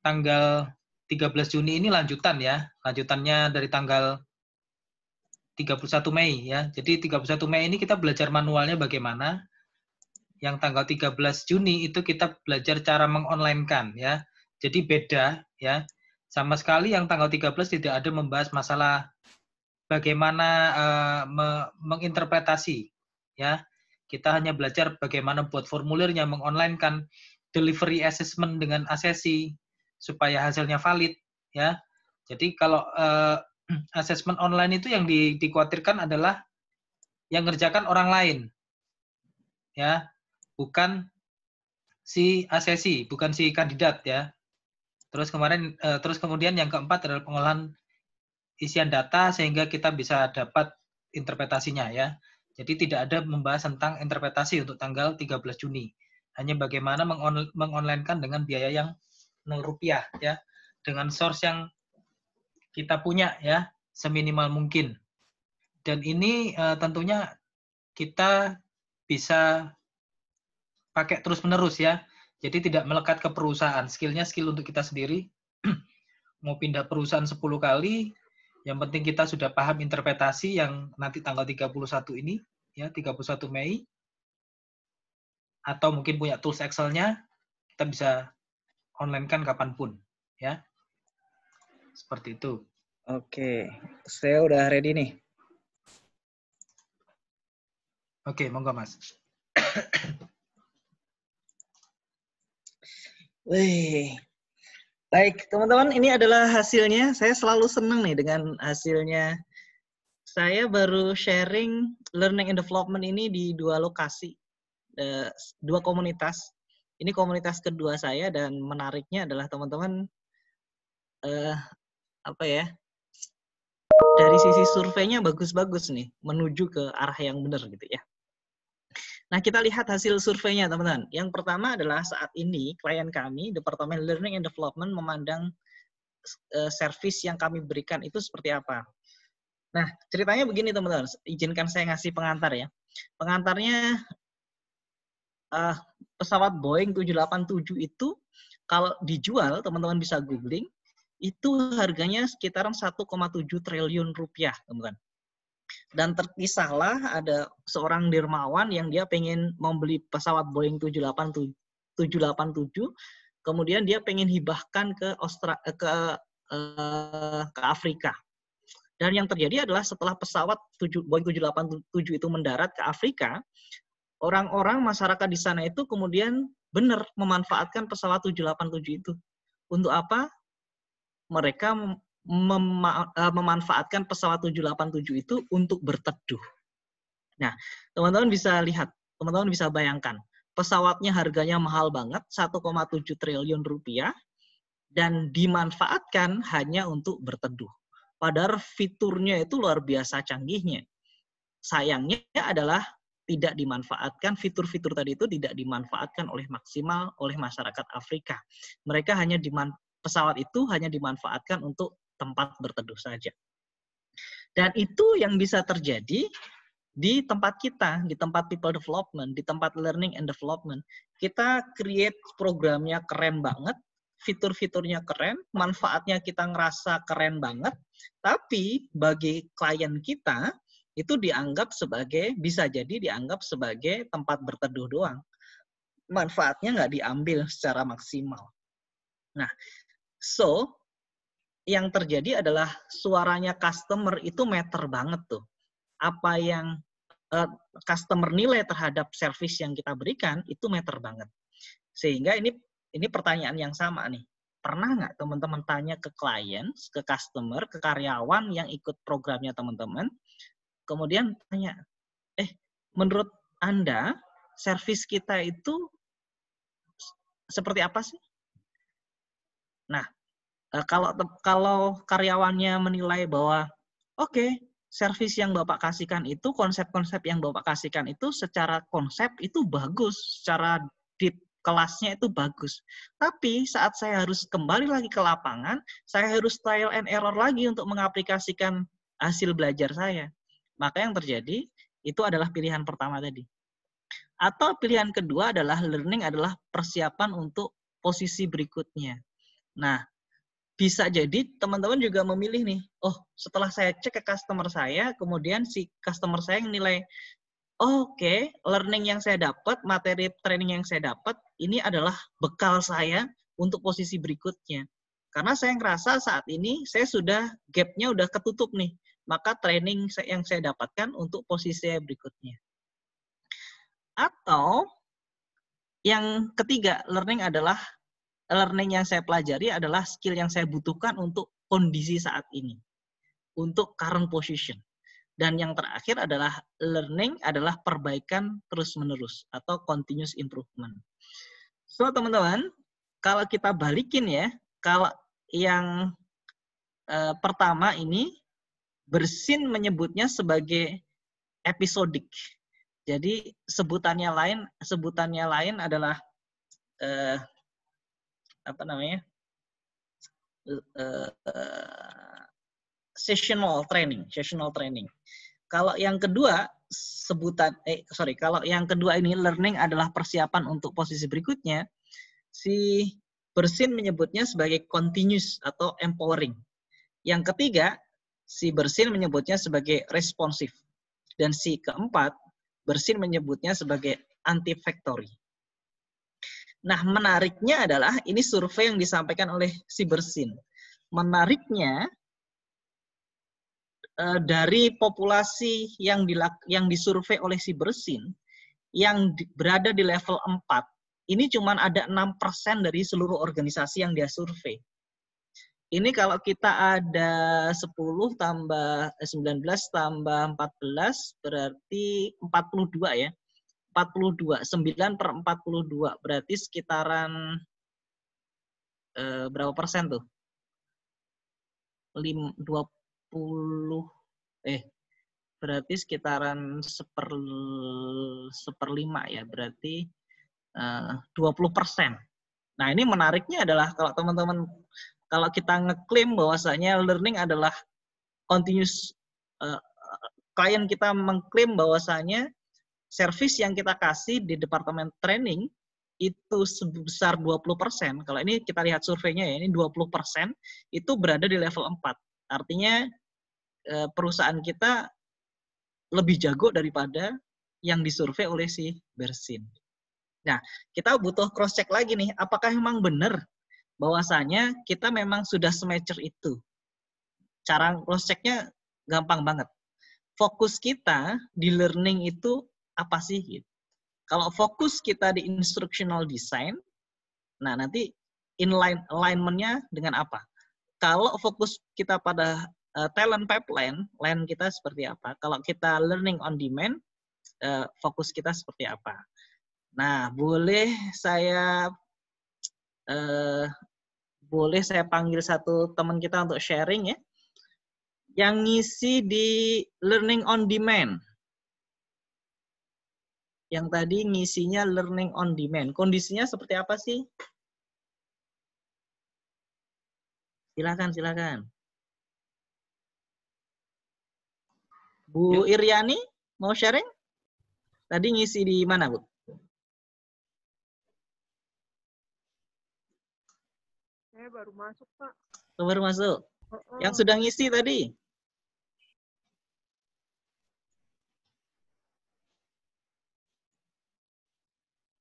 tanggal 13 Juni ini lanjutan ya. Lanjutannya dari tanggal 31 Mei ya. Jadi 31 Mei ini kita belajar manualnya bagaimana. Yang tanggal 13 Juni itu kita belajar cara mengonlinekan ya. Jadi beda ya. Sama sekali yang tanggal 13 tidak ada membahas masalah bagaimana uh, me menginterpretasi ya kita hanya belajar bagaimana buat formulirnya, mengonlinekan delivery assessment dengan asesi supaya hasilnya valid, ya. Jadi kalau uh, (clears throat) assessment online itu yang di, dikhawatirkan adalah yang ngerjakan orang lain, ya, bukan si asesi, bukan si kandidat, ya. Terus kemarin, uh, terus kemudian yang keempat adalah pengolahan isian data sehingga kita bisa dapat interpretasinya ya. Jadi tidak ada membahas tentang interpretasi untuk tanggal 13 Juni. Hanya bagaimana mengon mengonlinekan dengan biaya yang 0 rupiah ya, dengan source yang kita punya ya, seminimal mungkin. Dan ini uh, tentunya kita bisa pakai terus-menerus ya. Jadi tidak melekat ke perusahaan. Skillnya skill untuk kita sendiri. (clears throat) Mau pindah perusahaan 10 kali, yang penting kita sudah paham interpretasi yang nanti tanggal 31 ini ya 31 Mei atau mungkin punya tools Excel-nya kita bisa online kan kapanpun ya seperti itu oke saya udah ready nih oke monggo mas (coughs) Wih. Baik, teman-teman, ini adalah hasilnya. Saya selalu senang nih dengan hasilnya saya baru sharing learning and development ini di dua lokasi, e, dua komunitas. Ini komunitas kedua saya dan menariknya adalah teman-teman uh, apa ya dari sisi surveinya bagus-bagus nih menuju ke arah yang benar gitu ya. Nah, kita lihat hasil surveinya, teman-teman. Yang pertama adalah saat ini klien kami, Departemen Learning and Development, memandang uh, service yang kami berikan itu seperti apa. Nah, ceritanya begini teman-teman. Izinkan saya ngasih pengantar ya. Pengantarnya uh, pesawat Boeing 787 itu kalau dijual, teman-teman bisa googling, itu harganya sekitaran 1,7 triliun rupiah, teman-teman. Dan terpisahlah ada seorang dermawan yang dia pengen membeli pesawat Boeing 787, kemudian dia pengen hibahkan ke Austra ke eh, ke Afrika dan yang terjadi adalah setelah pesawat 7, Boeing 787 itu mendarat ke Afrika, orang-orang masyarakat di sana itu kemudian benar memanfaatkan pesawat 787 itu. Untuk apa? Mereka mema e, memanfaatkan pesawat 787 itu untuk berteduh. Nah, teman-teman bisa lihat, teman-teman bisa bayangkan, pesawatnya harganya mahal banget, 1,7 triliun rupiah, dan dimanfaatkan hanya untuk berteduh. Padahal fiturnya itu luar biasa canggihnya. Sayangnya adalah tidak dimanfaatkan fitur-fitur tadi itu tidak dimanfaatkan oleh maksimal oleh masyarakat Afrika. Mereka hanya diman pesawat itu hanya dimanfaatkan untuk tempat berteduh saja. Dan itu yang bisa terjadi di tempat kita, di tempat people development, di tempat learning and development. Kita create programnya keren banget, fitur-fiturnya keren, manfaatnya kita ngerasa keren banget, tapi bagi klien kita itu dianggap sebagai bisa jadi dianggap sebagai tempat berteduh doang. Manfaatnya nggak diambil secara maksimal. Nah, so yang terjadi adalah suaranya customer itu meter banget tuh. Apa yang uh, customer nilai terhadap service yang kita berikan itu meter banget. Sehingga ini ini pertanyaan yang sama nih. Pernah nggak teman-teman tanya ke klien, ke customer, ke karyawan yang ikut programnya teman-teman, kemudian tanya, eh, menurut Anda, servis kita itu seperti apa sih? Nah, eh, kalau kalau karyawannya menilai bahwa oke, okay, servis yang Bapak kasihkan itu konsep-konsep yang Bapak kasihkan itu secara konsep itu bagus, secara kelasnya itu bagus. Tapi saat saya harus kembali lagi ke lapangan, saya harus trial and error lagi untuk mengaplikasikan hasil belajar saya. Maka yang terjadi itu adalah pilihan pertama tadi. Atau pilihan kedua adalah learning adalah persiapan untuk posisi berikutnya. Nah, bisa jadi teman-teman juga memilih nih, oh setelah saya cek ke customer saya, kemudian si customer saya yang nilai oke, okay, learning yang saya dapat, materi training yang saya dapat, ini adalah bekal saya untuk posisi berikutnya. Karena saya ngerasa saat ini saya sudah gapnya udah ketutup nih, maka training yang saya dapatkan untuk posisi saya berikutnya. Atau yang ketiga, learning adalah learning yang saya pelajari adalah skill yang saya butuhkan untuk kondisi saat ini, untuk current position. Dan yang terakhir adalah learning adalah perbaikan terus-menerus atau continuous improvement. So, teman-teman, kalau kita balikin ya, kalau yang e, pertama ini bersin menyebutnya sebagai episodik. Jadi sebutannya lain, sebutannya lain adalah e, apa namanya? Eh, sessional training, sessional training. Kalau yang kedua sebutan eh sorry, kalau yang kedua ini learning adalah persiapan untuk posisi berikutnya, si Bersin menyebutnya sebagai continuous atau empowering. Yang ketiga, si Bersin menyebutnya sebagai responsif. Dan si keempat, Bersin menyebutnya sebagai anti-factory. Nah, menariknya adalah ini survei yang disampaikan oleh si Bersin. Menariknya, Eh, dari populasi yang dilak yang disurvei oleh si Bersin yang di, berada di level 4 ini cuma ada 6% dari seluruh organisasi yang dia survei. Ini kalau kita ada 10 tambah 19 eh, tambah 14 berarti 42 ya. 42, 9 per 42 berarti sekitaran eh, berapa persen tuh? 5, 20 eh berarti sekitaran seper seperlima ya berarti eh, dua puluh persen. Nah ini menariknya adalah kalau teman-teman kalau kita ngeklaim bahwasanya learning adalah continuous eh, klien kita mengklaim bahwasanya service yang kita kasih di departemen training itu sebesar 20%. Kalau ini kita lihat surveinya ya, ini 20% itu berada di level 4. Artinya eh, perusahaan kita lebih jago daripada yang disurvei oleh si Bersin. Nah, kita butuh cross check lagi nih, apakah memang benar bahwasanya kita memang sudah semester itu. Cara cross checknya gampang banget. Fokus kita di learning itu apa sih gitu? Kalau fokus kita di instructional design, nah nanti inline alignmentnya dengan apa? kalau fokus kita pada uh, talent pipeline, land kita seperti apa? Kalau kita learning on demand, uh, fokus kita seperti apa? Nah, boleh saya uh, boleh saya panggil satu teman kita untuk sharing ya. Yang ngisi di learning on demand. Yang tadi ngisinya learning on demand. Kondisinya seperti apa sih? Silakan, silakan. Bu ya. Iryani mau sharing? Tadi ngisi di mana, Bu? Saya baru masuk, Pak. Oh, baru masuk. Uh -uh. Yang sudah ngisi tadi.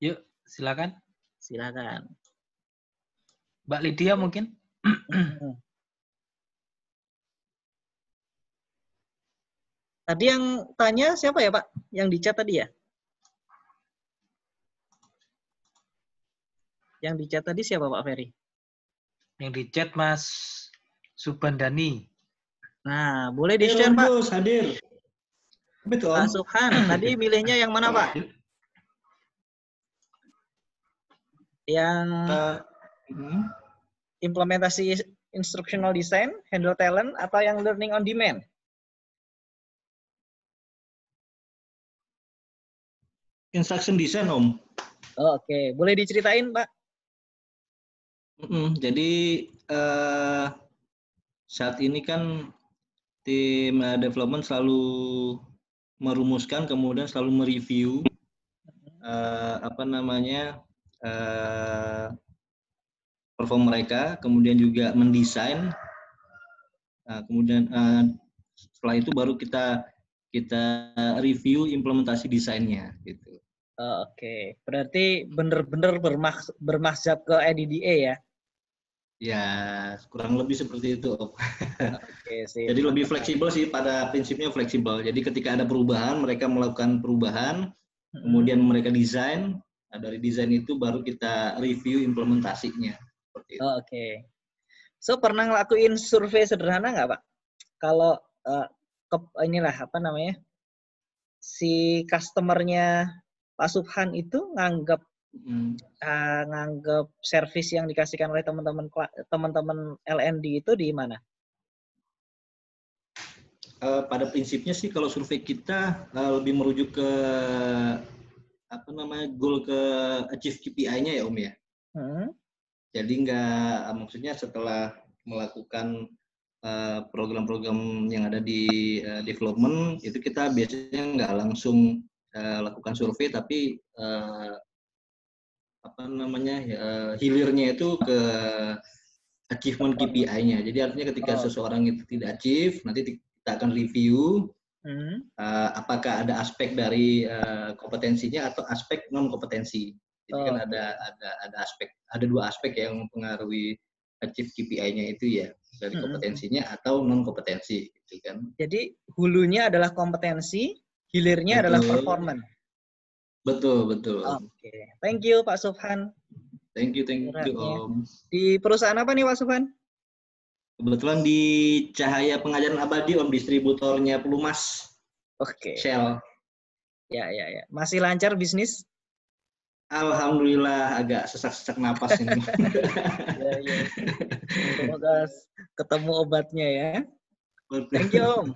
Yuk, silakan. Silakan. Mbak Lydia mungkin? (clears throat) Tadi yang tanya siapa ya Pak? Yang di chat tadi ya? Yang di chat tadi siapa Pak Ferry? Yang dicat chat Mas Subandani. Nah, boleh di share Pak. Hadir. Betul. Mas Subhan, tadi milihnya yang mana Pak? Yang uh, implementasi instructional design, handle talent, atau yang learning on demand? Instruction design, Om. Oke, okay. boleh diceritain, Pak? Mm Jadi uh, saat ini kan tim eh, development selalu merumuskan, kemudian selalu mereview uh, apa namanya uh, perform mereka, kemudian juga mendesain, nah, kemudian uh, setelah itu baru kita kita review implementasi desainnya gitu. Oh, oke, okay. berarti benar-benar bermaks bermaksud ke EDDA ya? Ya, kurang lebih seperti itu. (laughs) okay, Jadi lebih fleksibel sih pada prinsipnya fleksibel. Jadi ketika ada perubahan, mereka melakukan perubahan, hmm. kemudian mereka desain. Nah, dari desain itu baru kita review implementasinya. Seperti itu. Oh, Oke. Okay. So pernah ngelakuin survei sederhana nggak pak? Kalau uh, eh, ke, inilah apa namanya si customernya Pak Subhan itu nganggap hmm. uh, eh, nganggap servis yang dikasihkan oleh teman-teman teman-teman LND itu di mana? Uh, pada prinsipnya sih kalau survei kita uh, lebih merujuk ke apa namanya goal ke achieve KPI-nya ya Om ya. Hmm jadi nggak eh, maksudnya setelah melakukan eh, program-program yang ada di uh, development itu kita biasanya nggak langsung uh, lakukan survei tapi uh, apa namanya uh, hilirnya itu ke achievement KPI-nya. Jadi artinya ketika oh. seseorang itu tidak achieve, nanti kita akan review uh, apakah ada aspek dari uh, kompetensinya atau aspek non kompetensi. Jadi oh. kan ada ada ada aspek ada dua aspek ya yang mempengaruhi achieve KPI-nya itu ya dari kompetensinya hmm atau non kompetensi gitu kan. Jadi hulunya adalah kompetensi, hilirnya betul. adalah performance. Betul, betul. Oke. Okay. Thank you Pak Sofhan. Thank you, thank you Om. Di perusahaan apa nih Pak Sofhan? Kebetulan di Cahaya Pengajaran Abadi Om distributornya Pelumas. Oke. Okay. Shell. Ya, ya, ya. Masih lancar bisnis? Alhamdulillah agak sesak-sesak napas ini. (laughs) ya, ya. Semoga ketemu obatnya ya. Thank you Om.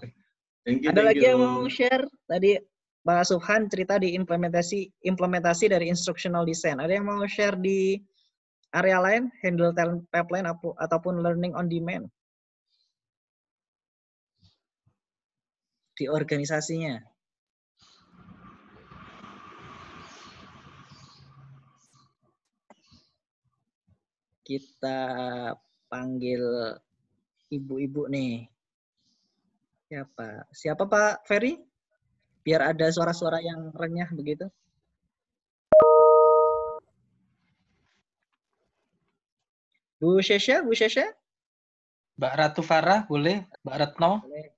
Thank you, Ada thank lagi you. yang mau share tadi Bang Subhan cerita di implementasi implementasi dari instructional design. Ada yang mau share di area lain, handle talent pipeline ataupun learning on demand di organisasinya? kita panggil ibu-ibu nih. Siapa? Siapa Pak Ferry? Biar ada suara-suara yang renyah begitu. Bu Shesha, Bu Shesha? Mbak Ratu Farah boleh, Mbak Retno. Boleh.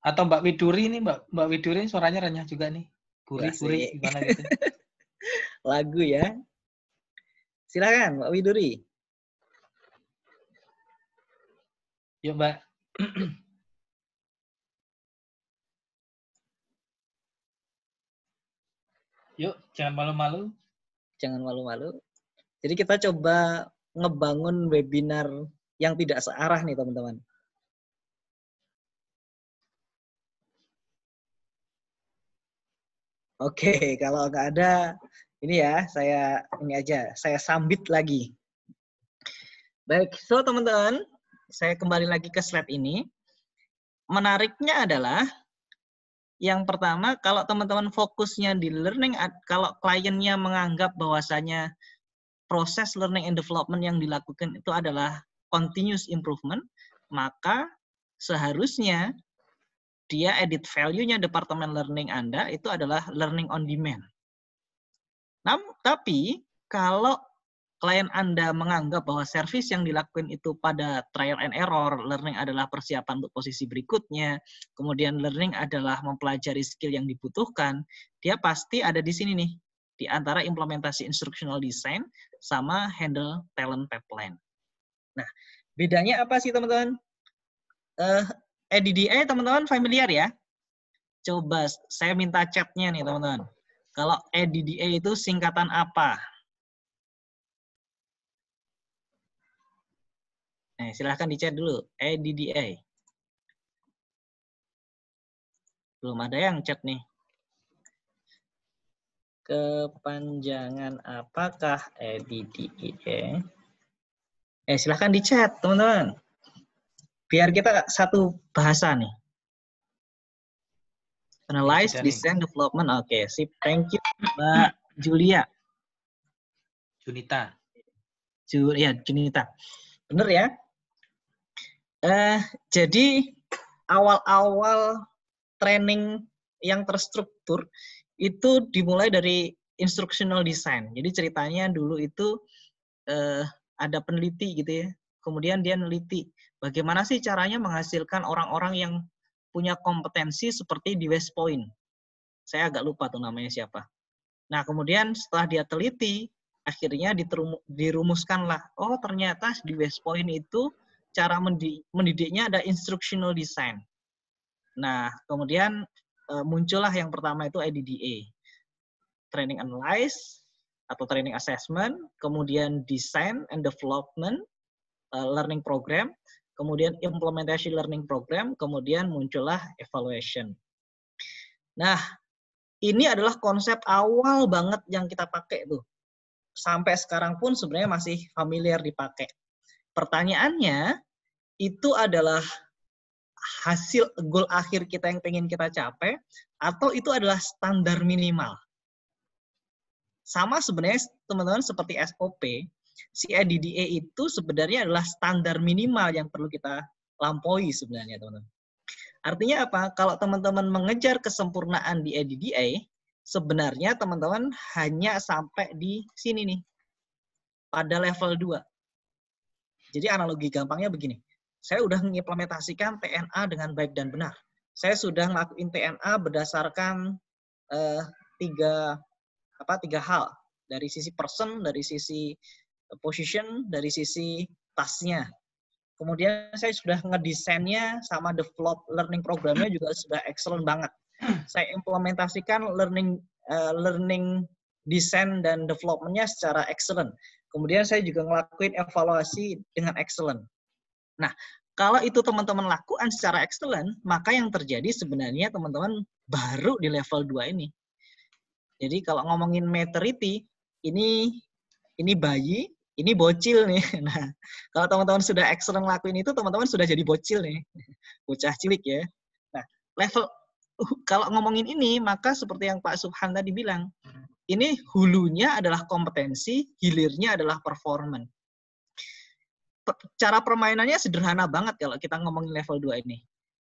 Atau Mbak Widuri ini Mbak Mbak Widuri suaranya renyah juga nih. Gurih, gurih gitu. (laughs) Lagu ya. Silakan Mbak Widuri. Yuk Mbak. (clears throat) Yuk, jangan malu-malu. Jangan malu-malu. Jadi kita coba ngebangun webinar yang tidak searah nih teman-teman. Oke, kalau nggak ada ini ya saya ini aja saya sambit lagi baik so teman-teman saya kembali lagi ke slide ini menariknya adalah yang pertama kalau teman-teman fokusnya di learning kalau kliennya menganggap bahwasanya proses learning and development yang dilakukan itu adalah continuous improvement maka seharusnya dia edit value-nya departemen learning Anda itu adalah learning on demand Nam, tapi kalau klien Anda menganggap bahwa servis yang dilakukan itu pada trial and error, learning adalah persiapan untuk posisi berikutnya, kemudian learning adalah mempelajari skill yang dibutuhkan, dia pasti ada di sini nih, di antara implementasi instructional design sama handle talent pipeline. Nah, bedanya apa sih teman-teman? Uh, eh, EDDA eh, teman-teman familiar ya? Coba saya minta chatnya nih teman-teman. Kalau EDDA e itu singkatan apa? Nah, silahkan dicat dulu. EDDA. E. Belum ada yang chat nih. Kepanjangan apakah EDDA? E? Eh, silahkan dicat, teman-teman. Biar kita satu bahasa nih. Analyze, iya, design, development. Oke, okay, sip. Thank you, Mbak Julia. Junita. Ju, ya, Junita. Bener ya? Uh, jadi awal-awal training yang terstruktur itu dimulai dari instructional design. Jadi ceritanya dulu itu uh, ada peneliti gitu ya. Kemudian dia meneliti bagaimana sih caranya menghasilkan orang-orang yang punya kompetensi seperti di West Point. Saya agak lupa tuh namanya siapa. Nah, kemudian setelah dia teliti, akhirnya dirumuskanlah, oh ternyata di West Point itu cara mendidiknya ada instructional design. Nah, kemudian eh, muncullah yang pertama itu IDDA, training analyze atau training assessment, kemudian design and development, eh, learning program, kemudian implementasi learning program, kemudian muncullah evaluation. Nah, ini adalah konsep awal banget yang kita pakai tuh. Sampai sekarang pun sebenarnya masih familiar dipakai. Pertanyaannya, itu adalah hasil goal akhir kita yang pengen kita capai atau itu adalah standar minimal. Sama sebenarnya teman-teman seperti SOP, si EDDA e itu sebenarnya adalah standar minimal yang perlu kita lampaui sebenarnya teman-teman. Artinya apa? Kalau teman-teman mengejar kesempurnaan di EDDA, e, sebenarnya teman-teman hanya sampai di sini nih, pada level 2. Jadi analogi gampangnya begini, saya sudah mengimplementasikan TNA dengan baik dan benar. Saya sudah melakukan TNA berdasarkan eh, tiga apa tiga hal dari sisi person, dari sisi position dari sisi tasnya. Kemudian saya sudah ngedesainnya sama develop learning programnya juga sudah excellent banget. Saya implementasikan learning uh, learning desain dan developmentnya secara excellent. Kemudian saya juga ngelakuin evaluasi dengan excellent. Nah, kalau itu teman-teman lakukan secara excellent, maka yang terjadi sebenarnya teman-teman baru di level 2 ini. Jadi kalau ngomongin maturity, ini ini bayi ini bocil nih. (laughs) Nah, kalau teman-teman sudah excellent lakuin itu, teman-teman sudah jadi bocil nih. (laughs) Bocah cilik ya. Nah, level uh, kalau ngomongin ini, maka seperti yang Pak Subhan tadi bilang, ini hulunya adalah kompetensi, hilirnya adalah performan. Cara permainannya sederhana banget kalau kita ngomongin level 2 ini.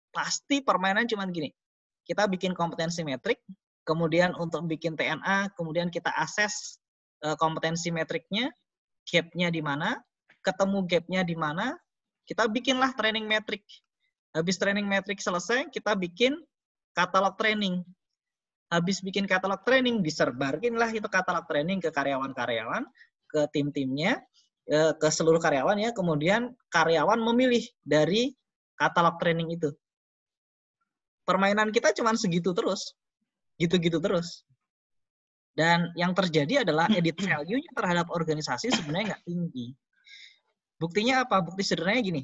Pasti permainan cuma gini. Kita bikin kompetensi metrik, kemudian untuk bikin TNA, kemudian kita akses eh, kompetensi metriknya, gapnya di mana, ketemu gapnya di mana, kita bikinlah training metric. Habis training metric selesai, kita bikin katalog training. Habis bikin katalog training, diserbarkinlah itu katalog training ke karyawan-karyawan, ke tim-timnya, e, ke seluruh karyawan ya. Kemudian karyawan memilih dari katalog training itu. Permainan kita cuma segitu terus. Gitu-gitu terus. Dan yang terjadi adalah hmm. edit value-nya terhadap organisasi sebenarnya nggak tinggi. Buktinya apa? Bukti sederhananya gini.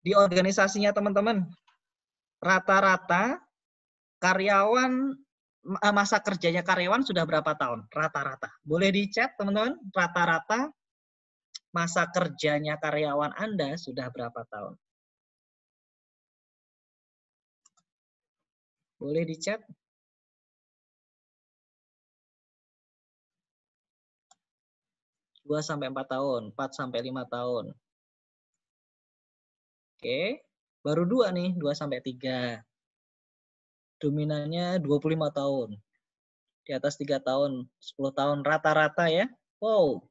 Di organisasinya teman-teman, rata-rata karyawan eh, masa kerjanya karyawan sudah berapa tahun? Rata-rata. Boleh dicat teman-teman? Rata-rata masa kerjanya karyawan Anda sudah berapa tahun? Boleh dicat? 2 sampai 4 tahun, 4 sampai 5 tahun. Oke, baru 2 nih, 2 sampai 3. Dominannya 25 tahun. Di atas 3 tahun, 10 tahun rata-rata ya. Wow.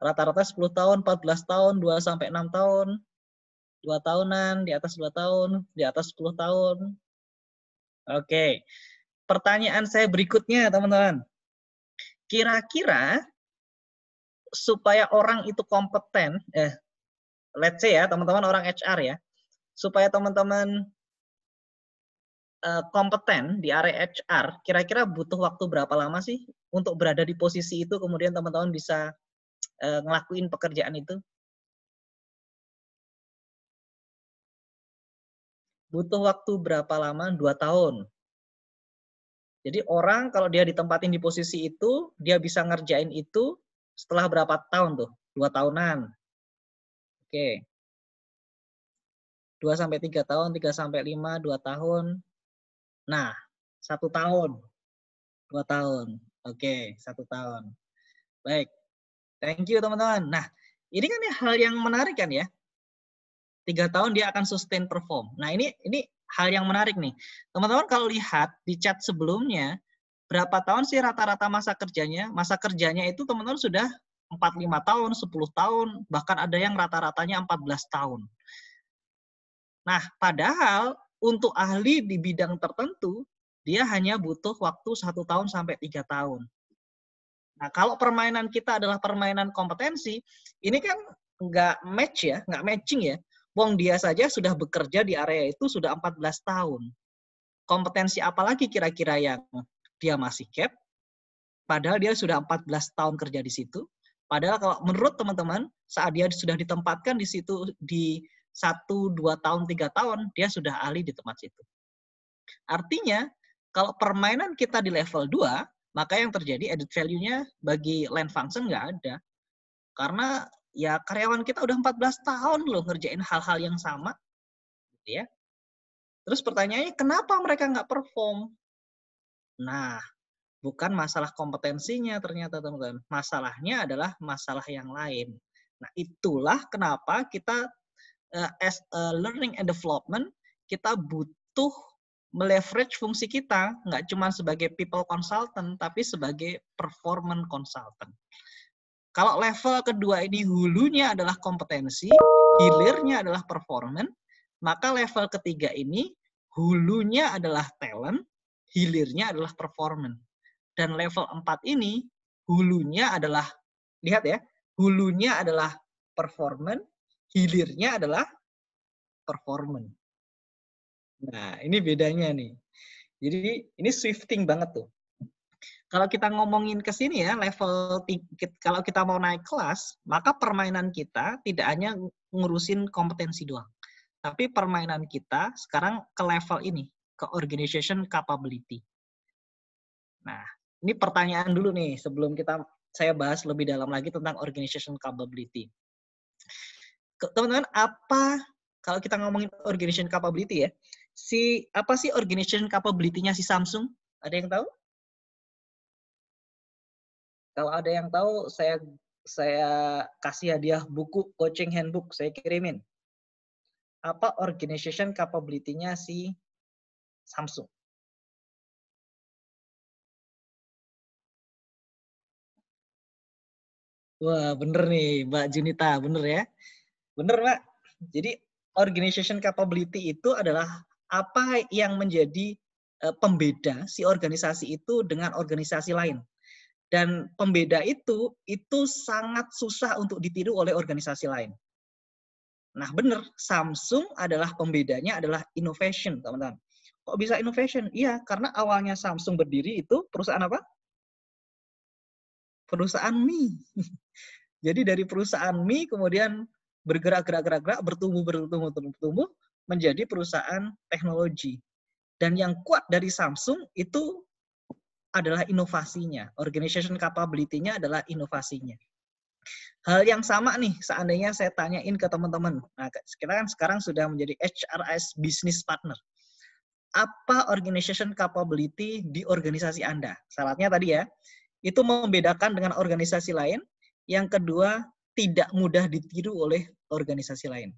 Rata-rata 10 tahun, 14 tahun, 2 sampai 6 tahun. 2 tahunan, di atas 2 tahun, di atas 10 tahun. Oke. Pertanyaan saya berikutnya, teman-teman. Kira-kira supaya orang itu kompeten, eh, let's say ya teman-teman orang HR ya, supaya teman-teman uh, kompeten di area HR, kira-kira butuh waktu berapa lama sih untuk berada di posisi itu kemudian teman-teman bisa uh, ngelakuin pekerjaan itu? Butuh waktu berapa lama? Dua tahun. Jadi orang kalau dia ditempatin di posisi itu, dia bisa ngerjain itu, setelah berapa tahun tuh? Dua tahunan. Oke. dua sampai tiga tahun, tiga sampai lima dua tahun. Nah, satu tahun. Dua tahun. Oke, satu tahun. Baik. Thank you teman-teman. Nah, ini kan ya hal yang menarik kan ya. Tiga tahun dia akan sustain perform. Nah, ini ini hal yang menarik nih. Teman-teman kalau lihat di chat sebelumnya, berapa tahun sih rata-rata masa kerjanya? Masa kerjanya itu teman-teman sudah 4-5 tahun, 10 tahun, bahkan ada yang rata-ratanya 14 tahun. Nah, padahal untuk ahli di bidang tertentu, dia hanya butuh waktu 1 tahun sampai 3 tahun. Nah, kalau permainan kita adalah permainan kompetensi, ini kan nggak match ya, nggak matching ya. Wong dia saja sudah bekerja di area itu sudah 14 tahun. Kompetensi apalagi kira-kira yang dia masih cap, padahal dia sudah 14 tahun kerja di situ. Padahal kalau menurut teman-teman, saat dia sudah ditempatkan di situ di 1, 2 tahun, 3 tahun, dia sudah ahli di tempat situ. Artinya, kalau permainan kita di level 2, maka yang terjadi added value-nya bagi land function nggak ada. Karena ya karyawan kita udah 14 tahun loh ngerjain hal-hal yang sama. Gitu ya. Terus pertanyaannya, kenapa mereka nggak perform? Nah, bukan masalah kompetensinya ternyata teman-teman. Masalahnya adalah masalah yang lain. Nah, itulah kenapa kita uh, as a learning and development kita butuh meleverage fungsi kita nggak cuma sebagai people consultant tapi sebagai performance consultant. Kalau level kedua ini hulunya adalah kompetensi, hilirnya adalah performance, maka level ketiga ini hulunya adalah talent, hilirnya adalah performance. Dan level 4 ini hulunya adalah lihat ya, hulunya adalah performance, hilirnya adalah performance. Nah, ini bedanya nih. Jadi ini shifting banget tuh. Kalau kita ngomongin ke sini ya, level kalau kita mau naik kelas, maka permainan kita tidak hanya ngurusin kompetensi doang. Tapi permainan kita sekarang ke level ini, ke organization capability. Nah, ini pertanyaan dulu nih sebelum kita saya bahas lebih dalam lagi tentang organization capability. Teman-teman, apa kalau kita ngomongin organization capability ya, si apa sih organization capability-nya si Samsung? Ada yang tahu? Kalau ada yang tahu, saya saya kasih hadiah buku coaching handbook saya kirimin. Apa organization capability-nya si Samsung. Wah, bener nih Mbak Junita, bener ya. Bener Mbak. Jadi organization capability itu adalah apa yang menjadi eh, pembeda si organisasi itu dengan organisasi lain. Dan pembeda itu, itu sangat susah untuk ditiru oleh organisasi lain. Nah benar, Samsung adalah pembedanya adalah innovation, teman-teman. Kok bisa innovation? Iya, karena awalnya Samsung berdiri itu perusahaan apa? Perusahaan mi. (laughs) Jadi dari perusahaan mi kemudian bergerak-gerak-gerak-gerak, bertumbuh, bertumbuh, bertumbuh, menjadi perusahaan teknologi. Dan yang kuat dari Samsung itu adalah inovasinya. Organization capability-nya adalah inovasinya. Hal yang sama nih, seandainya saya tanyain ke teman-teman. Nah, kita kan sekarang sudah menjadi HRIS business partner apa organization capability di organisasi Anda. Syaratnya tadi ya, itu membedakan dengan organisasi lain. Yang kedua, tidak mudah ditiru oleh organisasi lain.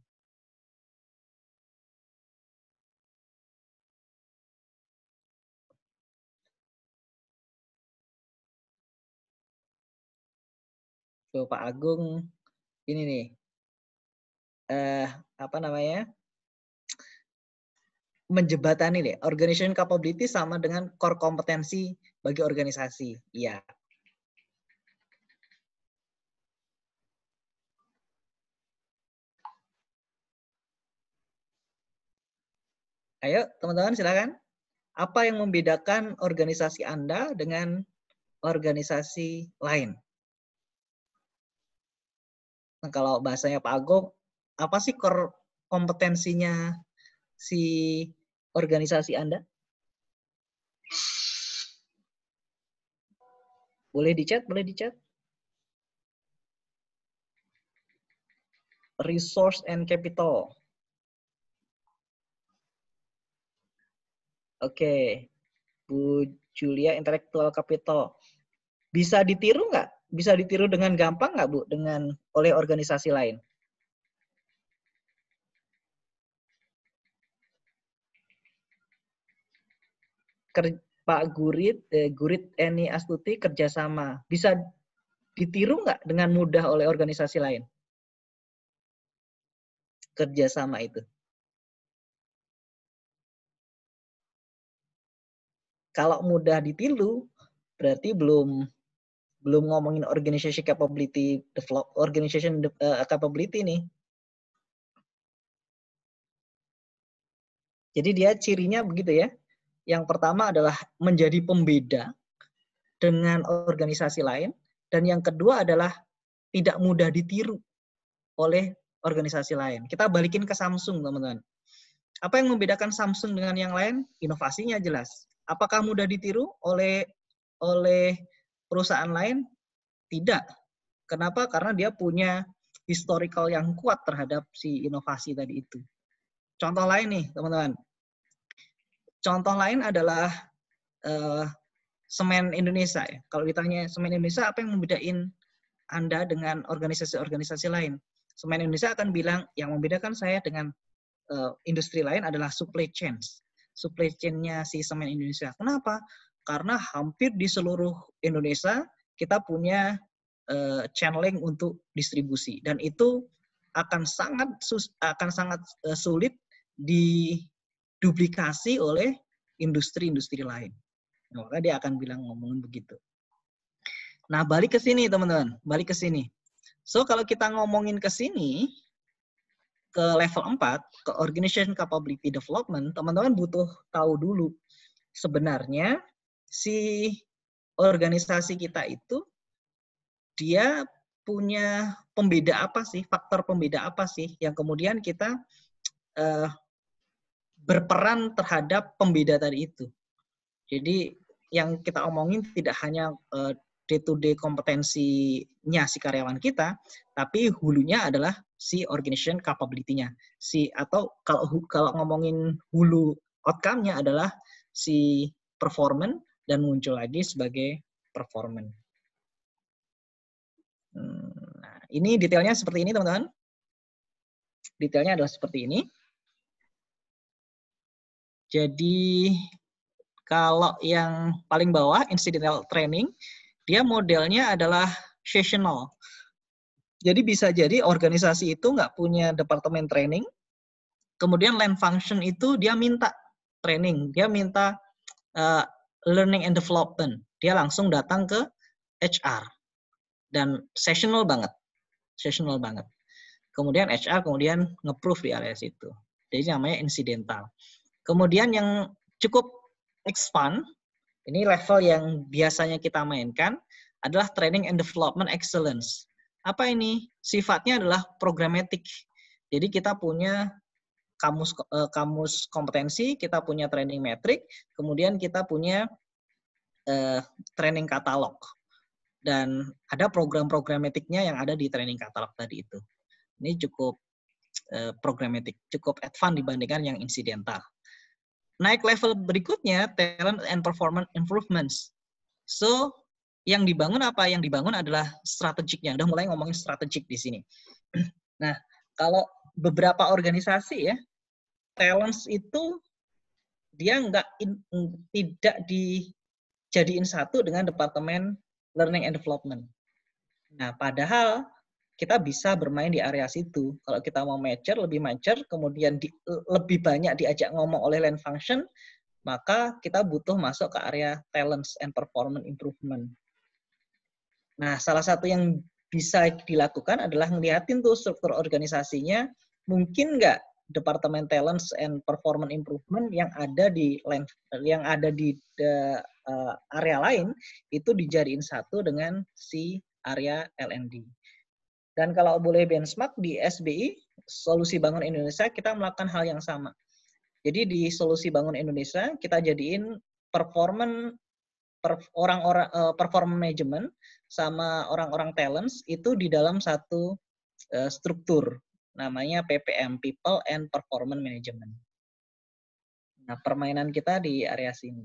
Tuh, Pak Agung, ini nih, eh, apa namanya, menjebatani deh. Organization capability sama dengan core kompetensi bagi organisasi. Iya. Ayo teman-teman silakan. Apa yang membedakan organisasi Anda dengan organisasi lain? Nah, kalau bahasanya Pak Agung, apa sih core kompetensinya si organisasi Anda? Boleh dicat, boleh dicat. Resource and capital. Oke, okay. Bu Julia intellectual capital. Bisa ditiru nggak? Bisa ditiru dengan gampang nggak, Bu? Dengan oleh organisasi lain? Pak Gurit, eh, Gurit Eni Astuti kerjasama bisa ditiru nggak dengan mudah oleh organisasi lain? Kerjasama itu. Kalau mudah ditiru, berarti belum belum ngomongin organisasi capability develop organization uh, eh, capability nih. Jadi dia cirinya begitu ya. Yang pertama adalah menjadi pembeda dengan organisasi lain, dan yang kedua adalah tidak mudah ditiru oleh organisasi lain. Kita balikin ke Samsung, teman-teman. Apa yang membedakan Samsung dengan yang lain? Inovasinya jelas. Apakah mudah ditiru oleh oleh perusahaan lain? Tidak. Kenapa? Karena dia punya historical yang kuat terhadap si inovasi tadi itu. Contoh lain nih, teman-teman. Contoh lain adalah uh, semen Indonesia. Ya. Kalau ditanya semen Indonesia apa yang membedain Anda dengan organisasi-organisasi lain? Semen Indonesia akan bilang yang membedakan saya dengan uh, industri lain adalah supply chain. Supply chain-nya si semen Indonesia. Kenapa? Karena hampir di seluruh Indonesia kita punya uh, channeling untuk distribusi dan itu akan sangat akan sangat uh, sulit di diduplikasi oleh industri-industri lain. Ya, maka dia akan bilang ngomongin begitu. Nah, balik ke sini teman-teman, balik ke sini. So, kalau kita ngomongin ke sini, ke level 4, ke Organization Capability Development, teman-teman butuh tahu dulu sebenarnya si organisasi kita itu dia punya pembeda apa sih, faktor pembeda apa sih yang kemudian kita uh, berperan terhadap pembeda tadi itu. Jadi yang kita omongin tidak hanya d eh, day to day kompetensinya si karyawan kita, tapi hulunya adalah si organization capability-nya. Si atau kalau kalau ngomongin hulu outcome-nya adalah si performance dan muncul lagi sebagai performance. Hmm, nah, ini detailnya seperti ini, teman-teman. Detailnya adalah seperti ini. Jadi kalau yang paling bawah incidental training, dia modelnya adalah sessional. Jadi bisa jadi organisasi itu nggak punya departemen training, kemudian land function itu dia minta training, dia minta uh, learning and development, dia langsung datang ke HR dan sessional banget, sessional banget. Kemudian HR kemudian nge-proof di area situ. Jadi namanya incidental. Kemudian yang cukup expand, ini level yang biasanya kita mainkan adalah training and development excellence. Apa ini? Sifatnya adalah programmatic. Jadi kita punya kamus eh, kamus kompetensi, kita punya training metric, kemudian kita punya uh, training katalog. Dan ada program programatiknya yang ada di training katalog tadi itu. Ini cukup uh, eh, programmatic, cukup advance dibandingkan yang insidental. Naik level berikutnya talent and performance improvements. So yang dibangun apa? Yang dibangun adalah strategiknya. Udah mulai ngomongin strategik di sini. (clears throat) Nah, kalau beberapa organisasi ya, talents itu dia nggak tidak dijadiin satu dengan departemen learning and development. Nah, padahal kita bisa bermain di area situ. Kalau kita mau mature, lebih mature, kemudian di, lebih banyak diajak ngomong oleh land function, maka kita butuh masuk ke area talents and performance improvement. Nah, salah satu yang bisa dilakukan adalah ngeliatin tuh struktur organisasinya, mungkin nggak departemen talents and performance improvement yang ada di land, yang ada di the, uh, eh, area lain itu dijadiin satu dengan si area L&D dan kalau boleh benchmark di SBI, solusi bangun Indonesia, kita melakukan hal yang sama. Jadi di solusi bangun Indonesia, kita jadiin performan orang-orang per, eh, perform management sama orang-orang talents itu di dalam satu eh, struktur namanya PPM People and Performance Management. Nah, permainan kita di area sini.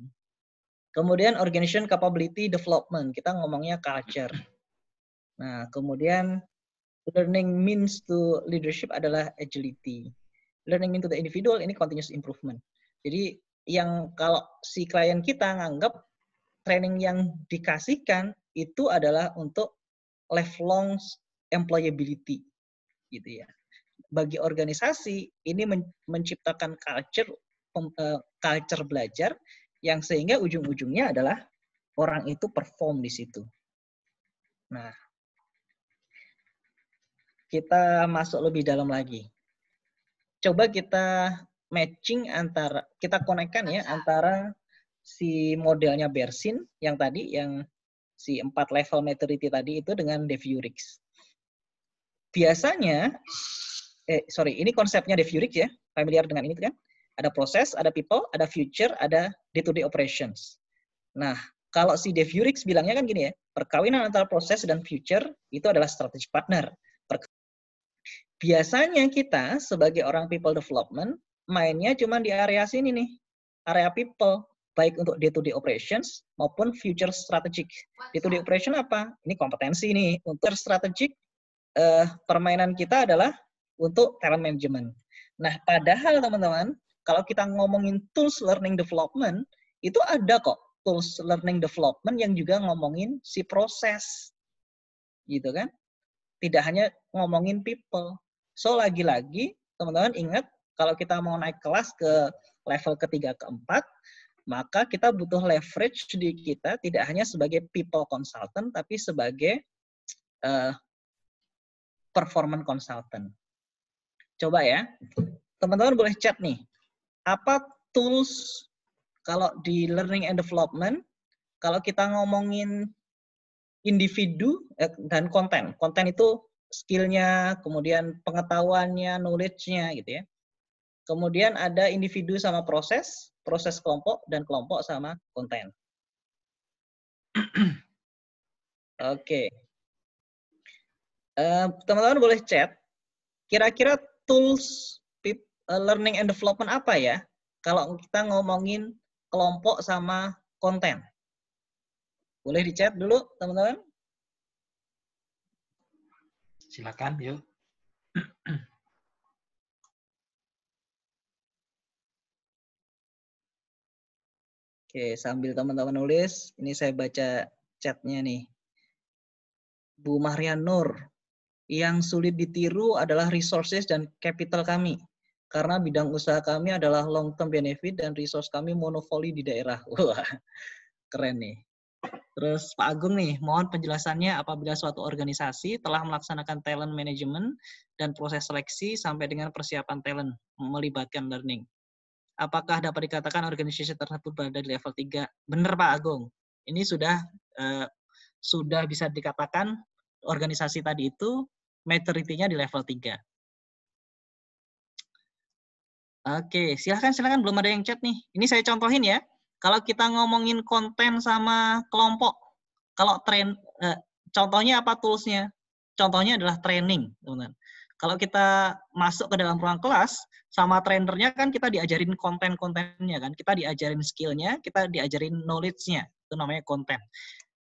Kemudian organization capability development, kita ngomongnya culture. Nah, kemudian learning means to leadership adalah agility. Learning means to the individual ini continuous improvement. Jadi yang kalau si klien kita nganggap training yang dikasihkan itu adalah untuk lifelong employability gitu ya. Bagi organisasi ini menciptakan culture eh, culture belajar yang sehingga ujung-ujungnya adalah orang itu perform di situ. Nah, kita masuk lebih dalam lagi. Coba kita matching antara kita konekkan ya antara si modelnya Bersin yang tadi yang si 4 level maturity tadi itu dengan Devurix. Biasanya eh sorry ini konsepnya Devurix ya familiar dengan ini kan ada proses ada people ada future ada day to day operations. Nah kalau si Devurix bilangnya kan gini ya perkawinan antara proses dan future itu adalah strategic partner biasanya kita sebagai orang people development mainnya cuma di area sini nih, area people baik untuk day to day operations maupun future strategic. Day to day operation apa? Ini kompetensi nih. Untuk strategic eh, permainan kita adalah untuk talent management. Nah, padahal teman-teman, kalau kita ngomongin tools learning development, itu ada kok tools learning development yang juga ngomongin si proses. Gitu kan? Tidak hanya ngomongin people. So lagi-lagi teman-teman ingat kalau kita mau naik kelas ke level ketiga keempat, maka kita butuh leverage di kita tidak hanya sebagai people consultant tapi sebagai uh, performance consultant. Coba ya, teman-teman boleh chat nih. Apa tools kalau di learning and development, kalau kita ngomongin individu eh, dan konten, konten itu skillnya, kemudian pengetahuannya, knowledge-nya gitu ya. Kemudian ada individu sama proses, proses kelompok, dan kelompok sama konten. (clears throat) Oke. Okay. Eh, teman-teman boleh chat. Kira-kira tools eh, learning and development apa ya? Kalau kita ngomongin kelompok sama konten. Boleh dicat dulu, teman-teman? Silakan, yuk. Oke, sambil teman-teman nulis, ini saya baca chatnya nih. Bu Marian Nur, yang sulit ditiru adalah resources dan capital kami. Karena bidang usaha kami adalah long term benefit dan resource kami monopoli di daerah. (laughs) Wah, keren nih. Terus Pak Agung nih, mohon penjelasannya apabila suatu organisasi telah melaksanakan talent management dan proses seleksi sampai dengan persiapan talent melibatkan learning. Apakah dapat dikatakan organisasi tersebut berada di level 3? Benar Pak Agung. Ini sudah eh, sudah bisa dikatakan organisasi tadi itu maturity-nya di level 3. Oke, silahkan silahkan belum ada yang chat nih. Ini saya contohin ya. Kalau kita ngomongin konten sama kelompok, kalau train, eh, contohnya apa toolsnya? Contohnya adalah training, teman-teman. Kalau kita masuk ke dalam ruang kelas, sama trainernya kan kita diajarin konten-kontennya kan, kita diajarin skillnya, kita diajarin knowledge-nya, itu namanya konten.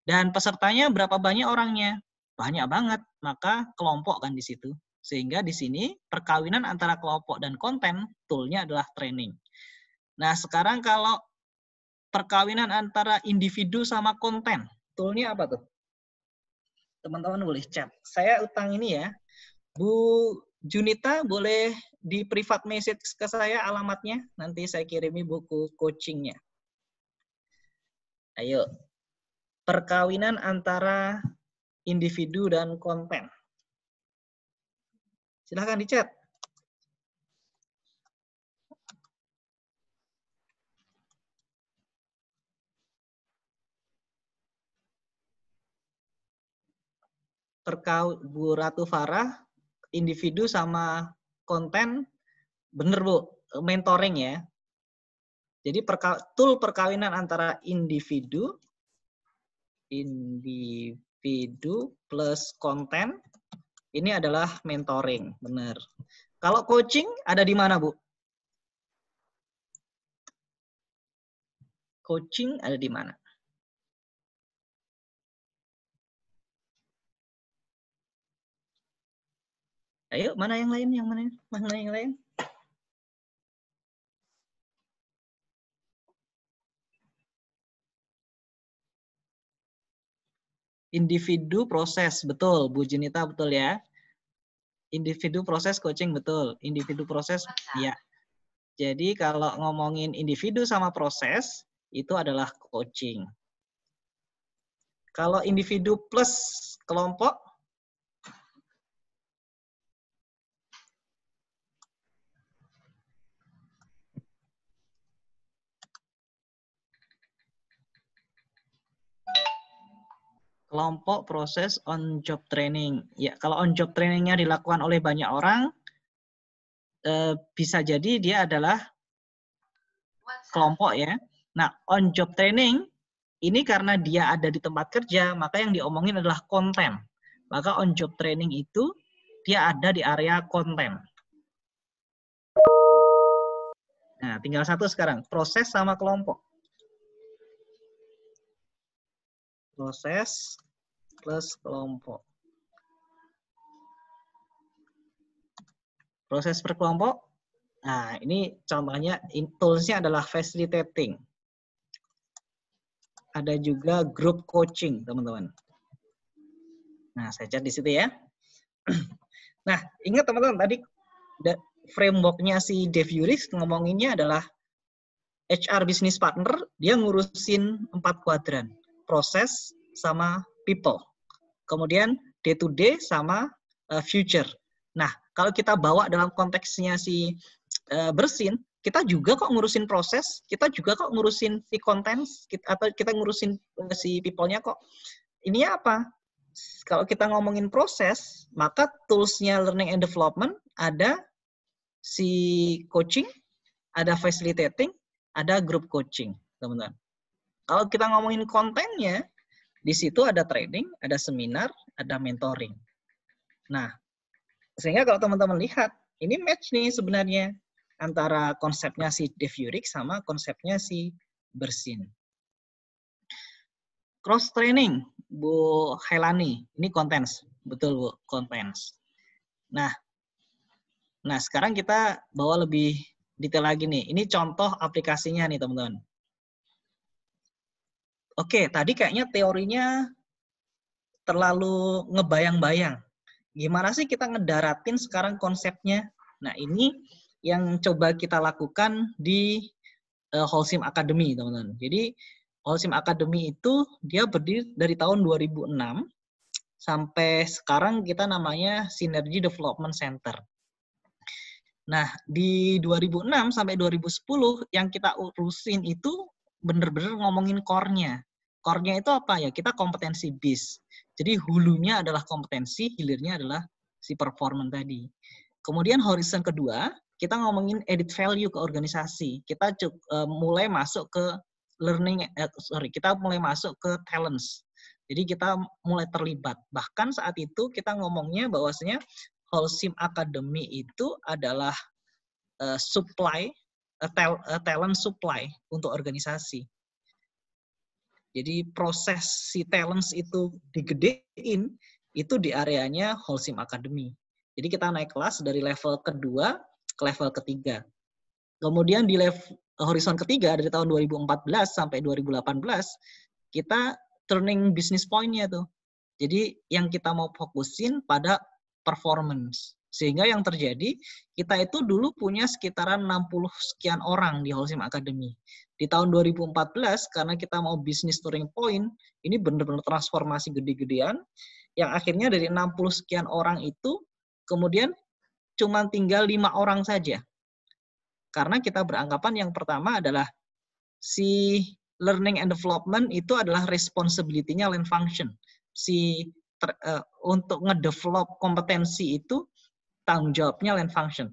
Dan pesertanya berapa banyak orangnya? Banyak banget, maka kelompok kan di situ. Sehingga di sini perkawinan antara kelompok dan konten, toolnya adalah training. Nah sekarang kalau perkawinan antara individu sama konten. Toolnya apa tuh? Teman-teman boleh chat. Saya utang ini ya. Bu Junita boleh di private message ke saya alamatnya. Nanti saya kirimi buku coachingnya. Ayo. Perkawinan antara individu dan konten. Silahkan dicat. terkait Bu Ratu Farah individu sama konten bener Bu mentoring ya. Jadi perka tool perkawinan antara individu individu plus konten ini adalah mentoring, bener Kalau coaching ada di mana, Bu? Coaching ada di mana? Ayo, mana yang lain? Yang mana? Mana yang lain? Individu proses, betul. Bu Junita betul ya. Individu proses coaching betul. Individu proses, ya. Jadi kalau ngomongin individu sama proses, itu adalah coaching. Kalau individu plus kelompok, kelompok proses on job training. Ya, kalau on job trainingnya dilakukan oleh banyak orang, eh, bisa jadi dia adalah kelompok ya. Nah, on job training ini karena dia ada di tempat kerja, maka yang diomongin adalah konten. Maka on job training itu dia ada di area konten. Nah, tinggal satu sekarang, proses sama kelompok. proses plus kelompok. Proses per kelompok. Nah, ini contohnya toolsnya adalah facilitating. Ada juga group coaching, teman-teman. Nah, saya cat di situ ya. (clears throat) nah, ingat teman-teman tadi frameworknya si Dave Yuris ngomonginnya adalah HR business partner, dia ngurusin empat kuadran proses sama people. Kemudian day to day sama uh, future. Nah, kalau kita bawa dalam konteksnya si uh, bersin, kita juga kok ngurusin proses, kita juga kok ngurusin si contents, kita, atau kita ngurusin uh, si people-nya kok. Ini apa? Kalau kita ngomongin proses, maka tools-nya learning and development ada si coaching, ada facilitating, ada group coaching, teman-teman. Kalau kita ngomongin kontennya, di situ ada training, ada seminar, ada mentoring. Nah, sehingga kalau teman-teman lihat, ini match nih sebenarnya antara konsepnya si Devurik sama konsepnya si Bersin. Cross training, Bu Helani, ini kontens, betul Bu, kontens. Nah, nah sekarang kita bawa lebih detail lagi nih. Ini contoh aplikasinya nih teman-teman. Oke, tadi kayaknya teorinya terlalu ngebayang-bayang. Gimana sih kita ngedaratin sekarang konsepnya? Nah, ini yang coba kita lakukan di uh, Holcim Academy, teman-teman. Jadi, Holsim Academy itu dia berdiri dari tahun 2006 sampai sekarang kita namanya Synergy Development Center. Nah, di 2006 sampai 2010 yang kita urusin itu benar-benar ngomongin core-nya core-nya itu apa ya? Kita kompetensi bis. Jadi hulunya adalah kompetensi, hilirnya adalah si performance tadi. Kemudian horizon kedua, kita ngomongin edit value ke organisasi. Kita cuk, uh, mulai masuk ke learning uh, sorry, kita mulai masuk ke talents. Jadi kita mulai terlibat. Bahkan saat itu kita ngomongnya bahwasanya Holcim Academy itu adalah uh, supply uh, talent supply untuk organisasi. Jadi proses si talents itu digedein itu di areanya Holsim Academy. Jadi kita naik kelas dari level kedua ke level ketiga. Kemudian di level horizon ketiga dari tahun 2014 sampai 2018 kita turning business point-nya tuh. Jadi yang kita mau fokusin pada performance. Sehingga yang terjadi, kita itu dulu punya sekitaran 60 sekian orang di Holcim Academy. Di tahun 2014, karena kita mau bisnis touring point, ini benar-benar transformasi gede-gedean, yang akhirnya dari 60 sekian orang itu, kemudian cuma tinggal lima orang saja. Karena kita beranggapan yang pertama adalah si learning and development itu adalah responsibility-nya land function. Si ter, uh, untuk ngedevelop kompetensi itu tanggung jawabnya land function.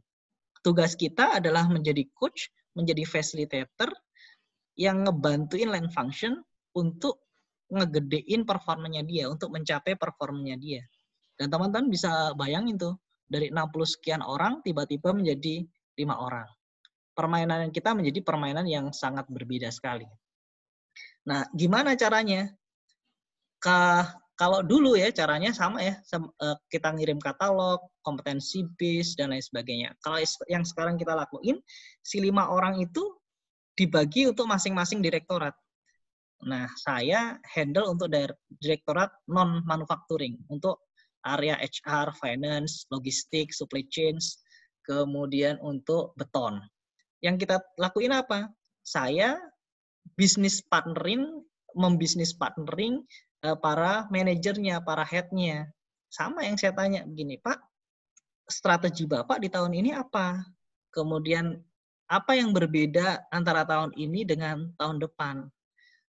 Tugas kita adalah menjadi coach, menjadi facilitator yang ngebantuin land function untuk ngegedein performanya dia, untuk mencapai performanya dia. Dan teman-teman bisa bayangin tuh, dari 60 sekian orang tiba-tiba menjadi lima orang. Permainan yang kita menjadi permainan yang sangat berbeda sekali. Nah, gimana caranya? kalau dulu ya caranya sama ya eh, kita ngirim katalog, kompetensi base dan lain sebagainya. Kalau yang sekarang kita lakuin si lima orang itu dibagi untuk masing-masing direktorat. Nah, saya handle untuk direktorat non manufacturing untuk area HR, finance, logistik, supply chain, kemudian untuk beton. Yang kita lakuin apa? Saya bisnis partnering, membisnis partnering Eh, para manajernya, para headnya. Sama yang saya tanya begini, Pak, strategi Bapak di tahun ini apa? Kemudian apa yang berbeda antara tahun ini dengan tahun depan?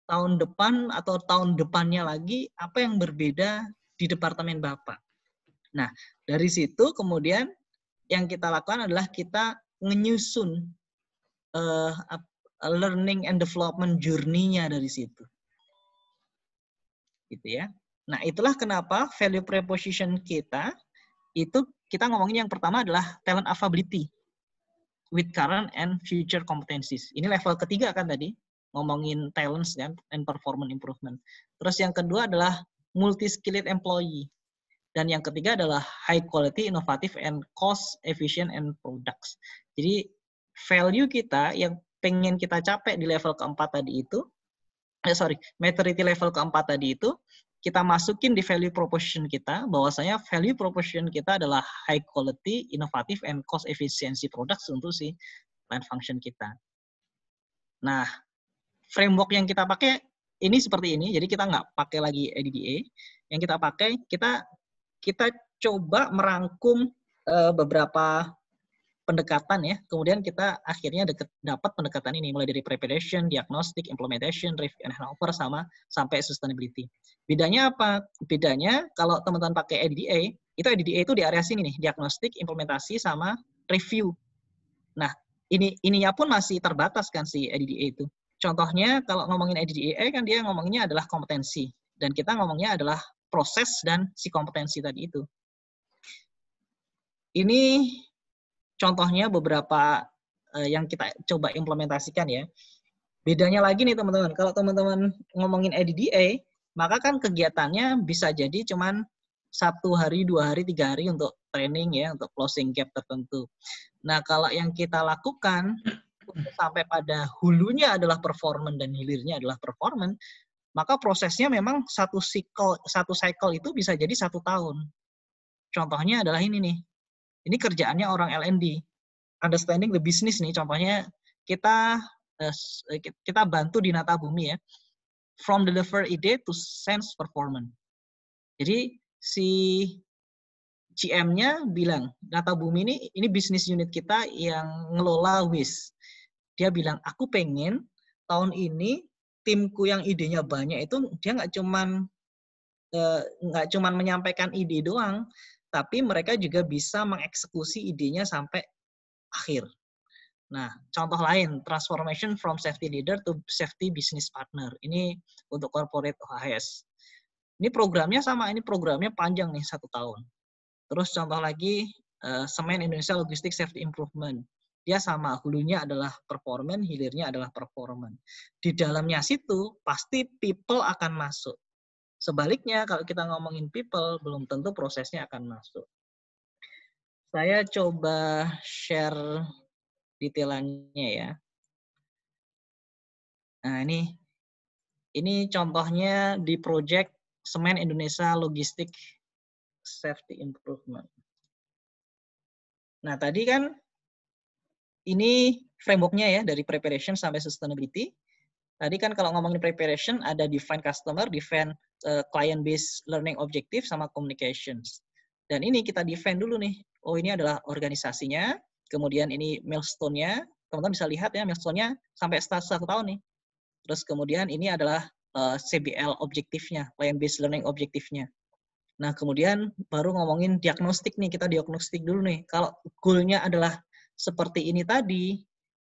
Tahun depan atau tahun depannya lagi, apa yang berbeda di departemen Bapak? Nah, dari situ kemudian yang kita lakukan adalah kita menyusun uh, learning and development journey-nya dari situ gitu ya. Nah, itulah kenapa value proposition kita itu kita ngomongin yang pertama adalah talent availability, with current and future competencies. Ini level ketiga kan tadi ngomongin talents kan and performance improvement. Terus yang kedua adalah multi skilled employee. Dan yang ketiga adalah high quality, innovative and cost efficient and products. Jadi value kita yang pengen kita capai di level keempat tadi itu eh, sorry, maturity level keempat tadi itu kita masukin di value proposition kita bahwasanya value proposition kita adalah high quality, inovatif, and cost efficiency products untuk si plan function kita. Nah, framework yang kita pakai ini seperti ini, jadi kita nggak pakai lagi ADDA. Yang kita pakai kita kita coba merangkum eh, beberapa pendekatan ya. Kemudian kita akhirnya deket, dapat pendekatan ini mulai dari preparation, diagnostic, implementation, review and handover sama sampai sustainability. Bedanya apa? Bedanya kalau teman-teman pakai ADDA, itu ADDA itu di area sini nih, diagnostik, implementasi sama review. Nah, ini ininya pun masih terbatas kan si ADDA itu. Contohnya kalau ngomongin ADDA kan dia ngomongnya adalah kompetensi dan kita ngomongnya adalah proses dan si kompetensi tadi itu. Ini contohnya beberapa uh, yang kita coba implementasikan ya. Bedanya lagi nih teman-teman, kalau teman-teman ngomongin EDDA, maka kan kegiatannya bisa jadi cuman satu hari, dua hari, tiga hari untuk training ya, untuk closing gap tertentu. Nah, kalau yang kita lakukan sampai pada hulunya adalah performance dan hilirnya adalah performance, maka prosesnya memang satu cycle satu cycle itu bisa jadi satu tahun. Contohnya adalah ini nih, ini kerjaannya orang L&D. Understanding the business nih, contohnya kita eh, eh, kita bantu di Nata Bumi ya. From deliver ide to sense performance. Jadi si GM-nya bilang, Nata Bumi ini ini bisnis unit kita yang ngelola WIS. Dia bilang, aku pengen tahun ini timku yang idenya banyak itu dia nggak cuman eh, nggak cuman menyampaikan ide doang, tapi mereka juga bisa mengeksekusi idenya sampai akhir. Nah, contoh lain, transformation from safety leader to safety business partner. Ini untuk corporate OHS. Ini programnya sama, ini programnya panjang nih, satu tahun. Terus contoh lagi, eh, Semen Indonesia Logistik Safety Improvement. Dia sama, hulunya adalah performance, hilirnya adalah performance. Di dalamnya situ, pasti people akan masuk. Sebaliknya, kalau kita ngomongin people, belum tentu prosesnya akan masuk. Saya coba share detailannya ya. Nah, ini ini contohnya di project Semen Indonesia Logistik Safety Improvement. Nah, tadi kan ini frameworknya ya dari preparation sampai sustainability. Tadi kan kalau ngomongin preparation ada define customer, define uh, client based learning objective sama communications. Dan ini kita define dulu nih. Oh, ini adalah organisasinya, kemudian ini milestone-nya. Teman-teman bisa lihat ya milestone-nya sampai satu tahun nih. Terus kemudian ini adalah uh, eh, CBL objektifnya, client based learning objektifnya. Nah, kemudian baru ngomongin diagnostik nih, kita diagnostik dulu nih. Kalau goal-nya adalah seperti ini tadi,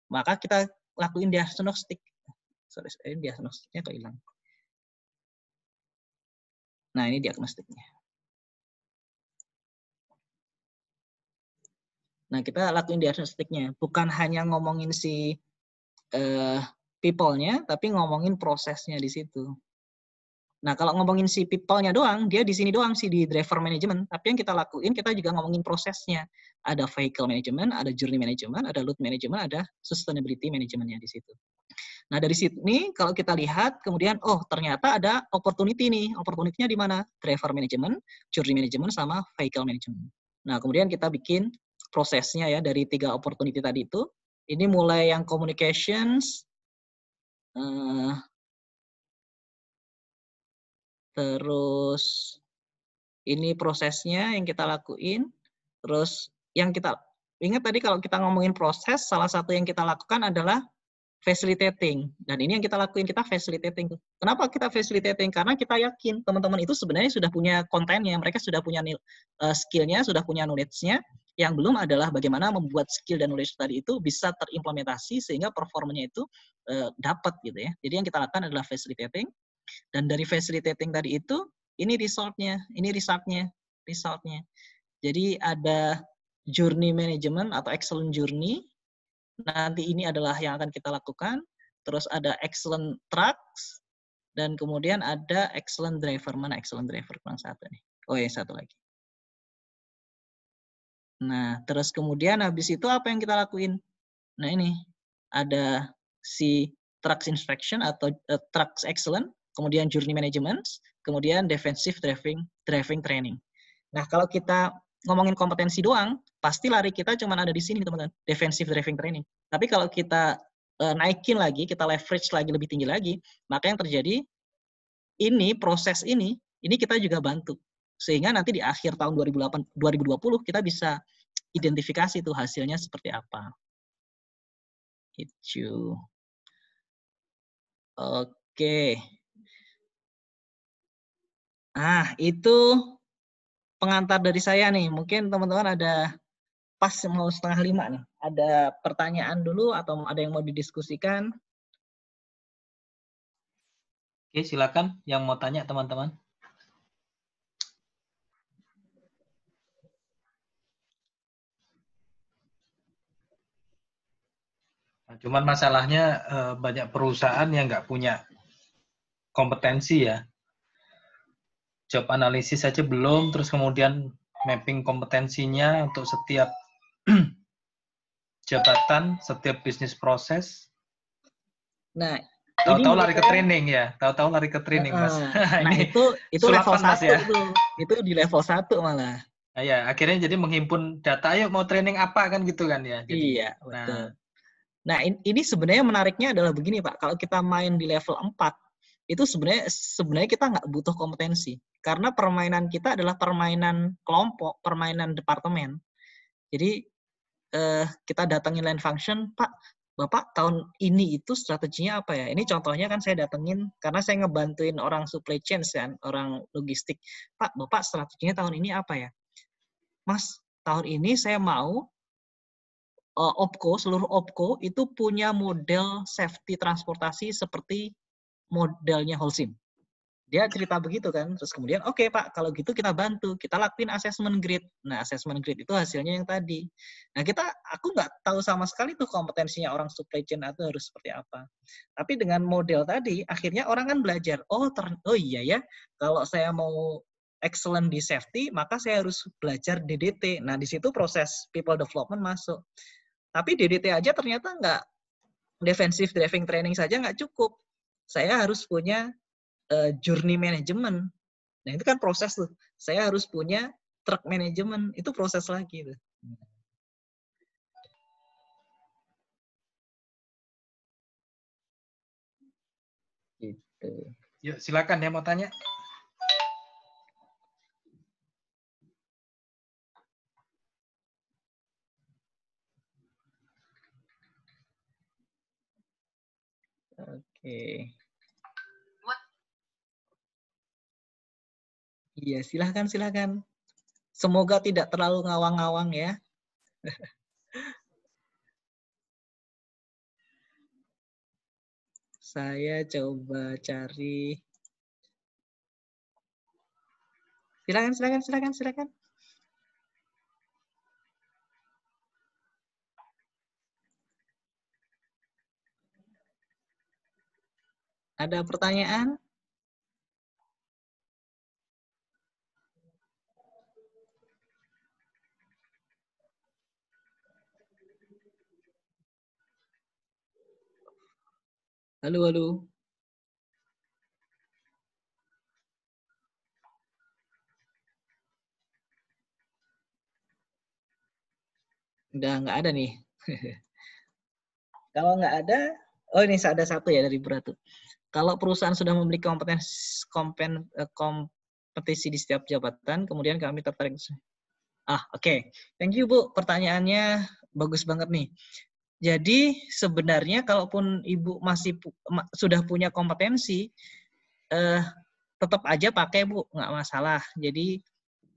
maka kita lakuin diagnostik sorry, ini diagnostiknya kok hilang. Nah, ini diagnostiknya. Nah, kita lakuin diagnostiknya. Bukan hanya ngomongin si uh, people-nya, tapi ngomongin prosesnya di situ. Nah, kalau ngomongin si people-nya doang, dia di sini doang sih di driver management. Tapi yang kita lakuin, kita juga ngomongin prosesnya. Ada vehicle management, ada journey management, ada load management, ada sustainability management-nya di situ. Nah, dari sini kalau kita lihat kemudian oh ternyata ada opportunity nih. Opportunity-nya di mana? Driver management, journey management sama vehicle management. Nah, kemudian kita bikin prosesnya ya dari tiga opportunity tadi itu. Ini mulai yang communications, uh, terus ini prosesnya yang kita lakuin, terus yang kita ingat tadi kalau kita ngomongin proses, salah satu yang kita lakukan adalah facilitating. Dan ini yang kita lakuin, kita facilitating. Kenapa kita facilitating? Karena kita yakin teman-teman itu sebenarnya sudah punya kontennya, mereka sudah punya eh, skillnya, sudah punya knowledge-nya. Yang belum adalah bagaimana membuat skill dan knowledge tadi itu bisa terimplementasi sehingga performanya itu eh, dapat gitu ya. Jadi yang kita lakukan adalah facilitating. Dan dari facilitating tadi itu, ini resultnya, ini resultnya, resultnya. Jadi ada journey management atau excellent journey nanti ini adalah yang akan kita lakukan. Terus ada excellent trucks, dan kemudian ada excellent driver. Mana excellent driver? Kurang satu nih. Oh ya, satu lagi. Nah, terus kemudian habis itu apa yang kita lakuin? Nah ini, ada si trucks inspection atau uh, trucks excellent, kemudian journey management, kemudian defensive driving driving training. Nah, kalau kita ngomongin kompetensi doang, pasti lari kita cuma ada di sini teman-teman defensive driving training tapi kalau kita uh, naikin lagi kita leverage lagi lebih tinggi lagi maka yang terjadi ini proses ini ini kita juga bantu sehingga nanti di akhir tahun 2008 2020 kita bisa identifikasi tuh hasilnya seperti apa itu oke okay. ah itu pengantar dari saya nih mungkin teman-teman ada pas mau setengah lima nih. Ada pertanyaan dulu atau ada yang mau didiskusikan? Oke, silakan yang mau tanya teman-teman. Nah, cuman masalahnya eh, banyak perusahaan yang nggak punya kompetensi ya. Job analisis saja belum, terus kemudian mapping kompetensinya untuk setiap (clears throat) jabatan setiap bisnis proses. Nah, tahu-tahu lari ke training ya, tahu-tahu lari ke training uh, mas. (laughs) nah itu itu level satu ya. itu, di level satu malah. Nah, ya akhirnya jadi menghimpun data, ayo mau training apa kan gitu kan ya. Jadi, iya betul. Nah, nah ini sebenarnya menariknya adalah begini pak, kalau kita main di level 4, itu sebenarnya sebenarnya kita nggak butuh kompetensi karena permainan kita adalah permainan kelompok, permainan departemen. Jadi eh, kita datangin line function, Pak, Bapak tahun ini itu strateginya apa ya? Ini contohnya kan saya datengin karena saya ngebantuin orang supply chain kan, orang logistik. Pak, Bapak strateginya tahun ini apa ya? Mas, tahun ini saya mau uh, OPCO, seluruh OPCO itu punya model safety transportasi seperti modelnya Holcim dia cerita begitu kan terus kemudian oke okay, pak kalau gitu kita bantu kita lakuin assessment grid nah assessment grid itu hasilnya yang tadi nah kita aku nggak tahu sama sekali tuh kompetensinya orang supply chain atau harus seperti apa tapi dengan model tadi akhirnya orang kan belajar oh ter oh iya ya kalau saya mau excellent di safety maka saya harus belajar DDT nah di situ proses people development masuk tapi DDT aja ternyata nggak defensive driving training saja nggak cukup saya harus punya uh, journey management. Nah, itu kan proses tuh. Saya harus punya truck management, itu proses lagi tuh. Gitu. Yuk, silakan ya mau tanya. Oke. Okay. Iya, silahkan, silahkan. Semoga tidak terlalu ngawang-ngawang ya. (laughs) Saya coba cari. Silakan, silakan, silakan, silakan. Ada pertanyaan? Halo, halo. Udah nggak ada nih. Kalau nggak ada, oh ini ada satu ya dari Buratu. Kalau perusahaan sudah memiliki kompetensi, kompen, eh, kompetisi di setiap jabatan, kemudian kami tertarik. Ah, oke. Okay. Thank you, Bu. Pertanyaannya bagus banget nih. Jadi sebenarnya kalaupun ibu masih pu sudah punya kompetensi, eh, tetap aja pakai bu, nggak masalah. Jadi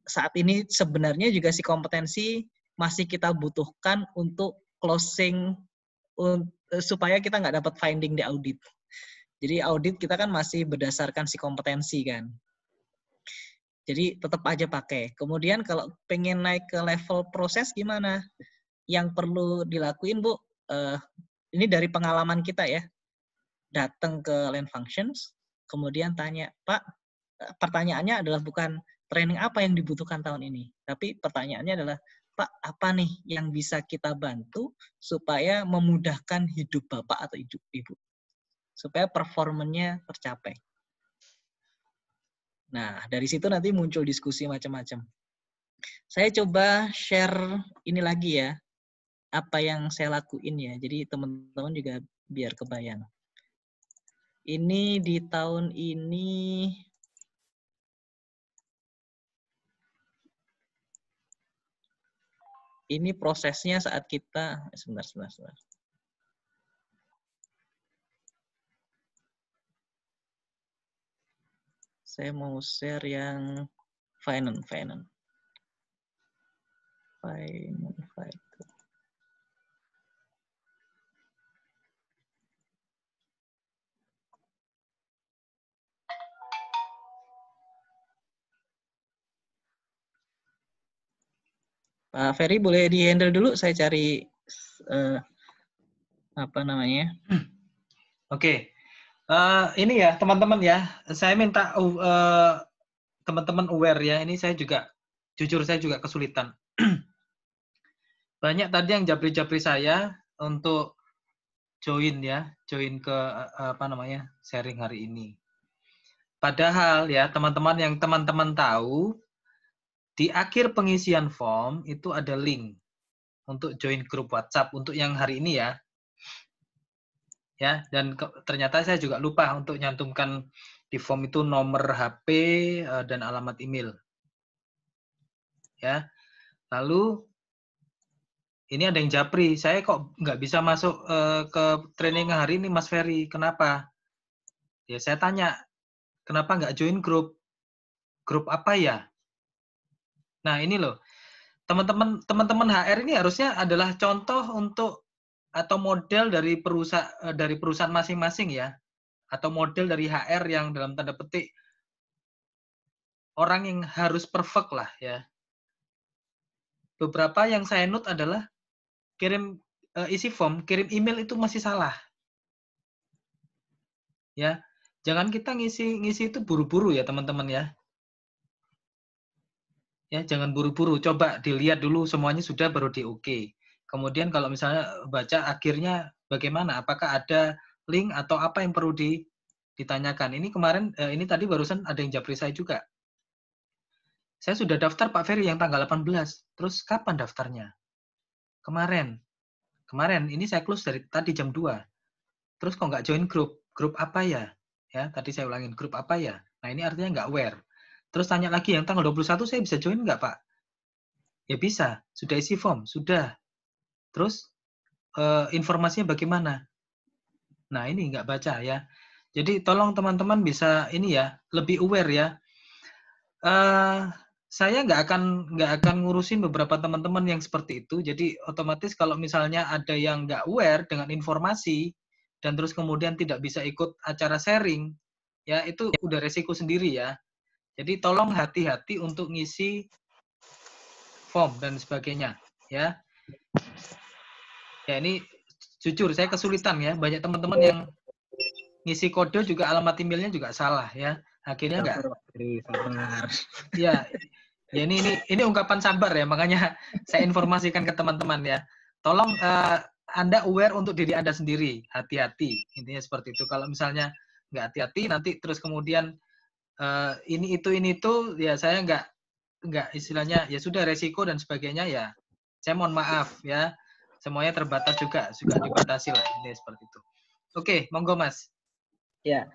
saat ini sebenarnya juga si kompetensi masih kita butuhkan untuk closing un eh, supaya kita nggak dapat finding di audit. Jadi audit kita kan masih berdasarkan si kompetensi kan. Jadi tetap aja pakai. Kemudian kalau pengen naik ke level proses gimana? Yang perlu dilakuin Bu, uh, ini dari pengalaman kita ya, datang ke land functions, kemudian tanya, Pak, eh, pertanyaannya adalah bukan training apa yang dibutuhkan tahun ini, tapi pertanyaannya adalah, Pak, apa nih yang bisa kita bantu supaya memudahkan hidup Bapak atau hidup Ibu? Supaya performanya tercapai. Nah, dari situ nanti muncul diskusi macam-macam. Saya coba share ini lagi ya, apa yang saya lakuin ya. Jadi teman-teman juga biar kebayang. Ini di tahun ini ini prosesnya saat kita sebentar sebentar sebentar. Saya mau share yang finance finance. Finance finance. Pak Ferry boleh di handle dulu saya cari uh, apa namanya? (clears throat) Oke. Okay. Uh, eh, ini ya teman-teman ya, saya minta teman eh, teman-teman aware ya. Ini saya juga jujur saya juga kesulitan. (clears throat) Banyak tadi yang japri-japri saya untuk join ya, join ke uh, apa namanya? sharing hari ini. Padahal ya teman-teman yang teman-teman tahu di akhir pengisian form itu ada link untuk join grup WhatsApp untuk yang hari ini ya. Ya, dan ke, ternyata saya juga lupa untuk nyantumkan di form itu nomor HP eh, dan alamat email. Ya. Lalu ini ada yang japri, saya kok nggak bisa masuk eh, ke training hari ini Mas Ferry, kenapa? Ya saya tanya, kenapa nggak join grup? Grup apa ya? Nah, ini loh. Teman-teman teman-teman HR ini harusnya adalah contoh untuk atau model dari perusahaan eh, dari perusahaan masing-masing ya. Atau model dari HR yang dalam tanda petik orang yang harus perfect lah ya. Beberapa yang saya note adalah kirim eh, isi form, kirim email itu masih salah. Ya. Jangan kita ngisi ngisi itu buru-buru ya, teman-teman ya ya jangan buru-buru coba dilihat dulu semuanya sudah baru di oke kemudian kalau misalnya baca akhirnya bagaimana apakah ada link atau apa yang perlu di, ditanyakan ini kemarin eh, ini tadi barusan ada yang japri saya juga saya sudah daftar Pak Ferry yang tanggal 18 terus kapan daftarnya kemarin kemarin ini saya close dari tadi jam 2 terus kok nggak join grup grup apa ya ya tadi saya ulangin grup apa ya nah ini artinya nggak aware Terus tanya lagi yang tanggal 21 saya bisa join nggak Pak? Ya bisa, sudah isi form, sudah. Terus eh, informasinya bagaimana? Nah ini nggak baca ya. Jadi tolong teman-teman bisa ini ya lebih aware ya. Uh, saya nggak akan nggak akan ngurusin beberapa teman-teman yang seperti itu. Jadi otomatis kalau misalnya ada yang nggak aware dengan informasi dan terus kemudian tidak bisa ikut acara sharing, ya itu ya. udah resiko sendiri ya. Jadi tolong hati-hati untuk ngisi form dan sebagainya, ya. Ya ini jujur saya kesulitan ya, banyak teman-teman yang ngisi kode juga alamat emailnya juga salah ya, akhirnya enggak. Ya, ya ini ini ini ungkapan sabar ya, makanya saya informasikan ke teman-teman ya. Tolong uh, anda aware untuk diri Anda sendiri, hati-hati. Intinya seperti itu. Kalau misalnya nggak hati-hati, nanti terus kemudian uh, ini itu ini itu ya saya nggak nggak istilahnya ya sudah resiko dan sebagainya ya saya mohon maaf ya semuanya terbatas juga juga dibatasi lah ini seperti itu oke monggo mas ya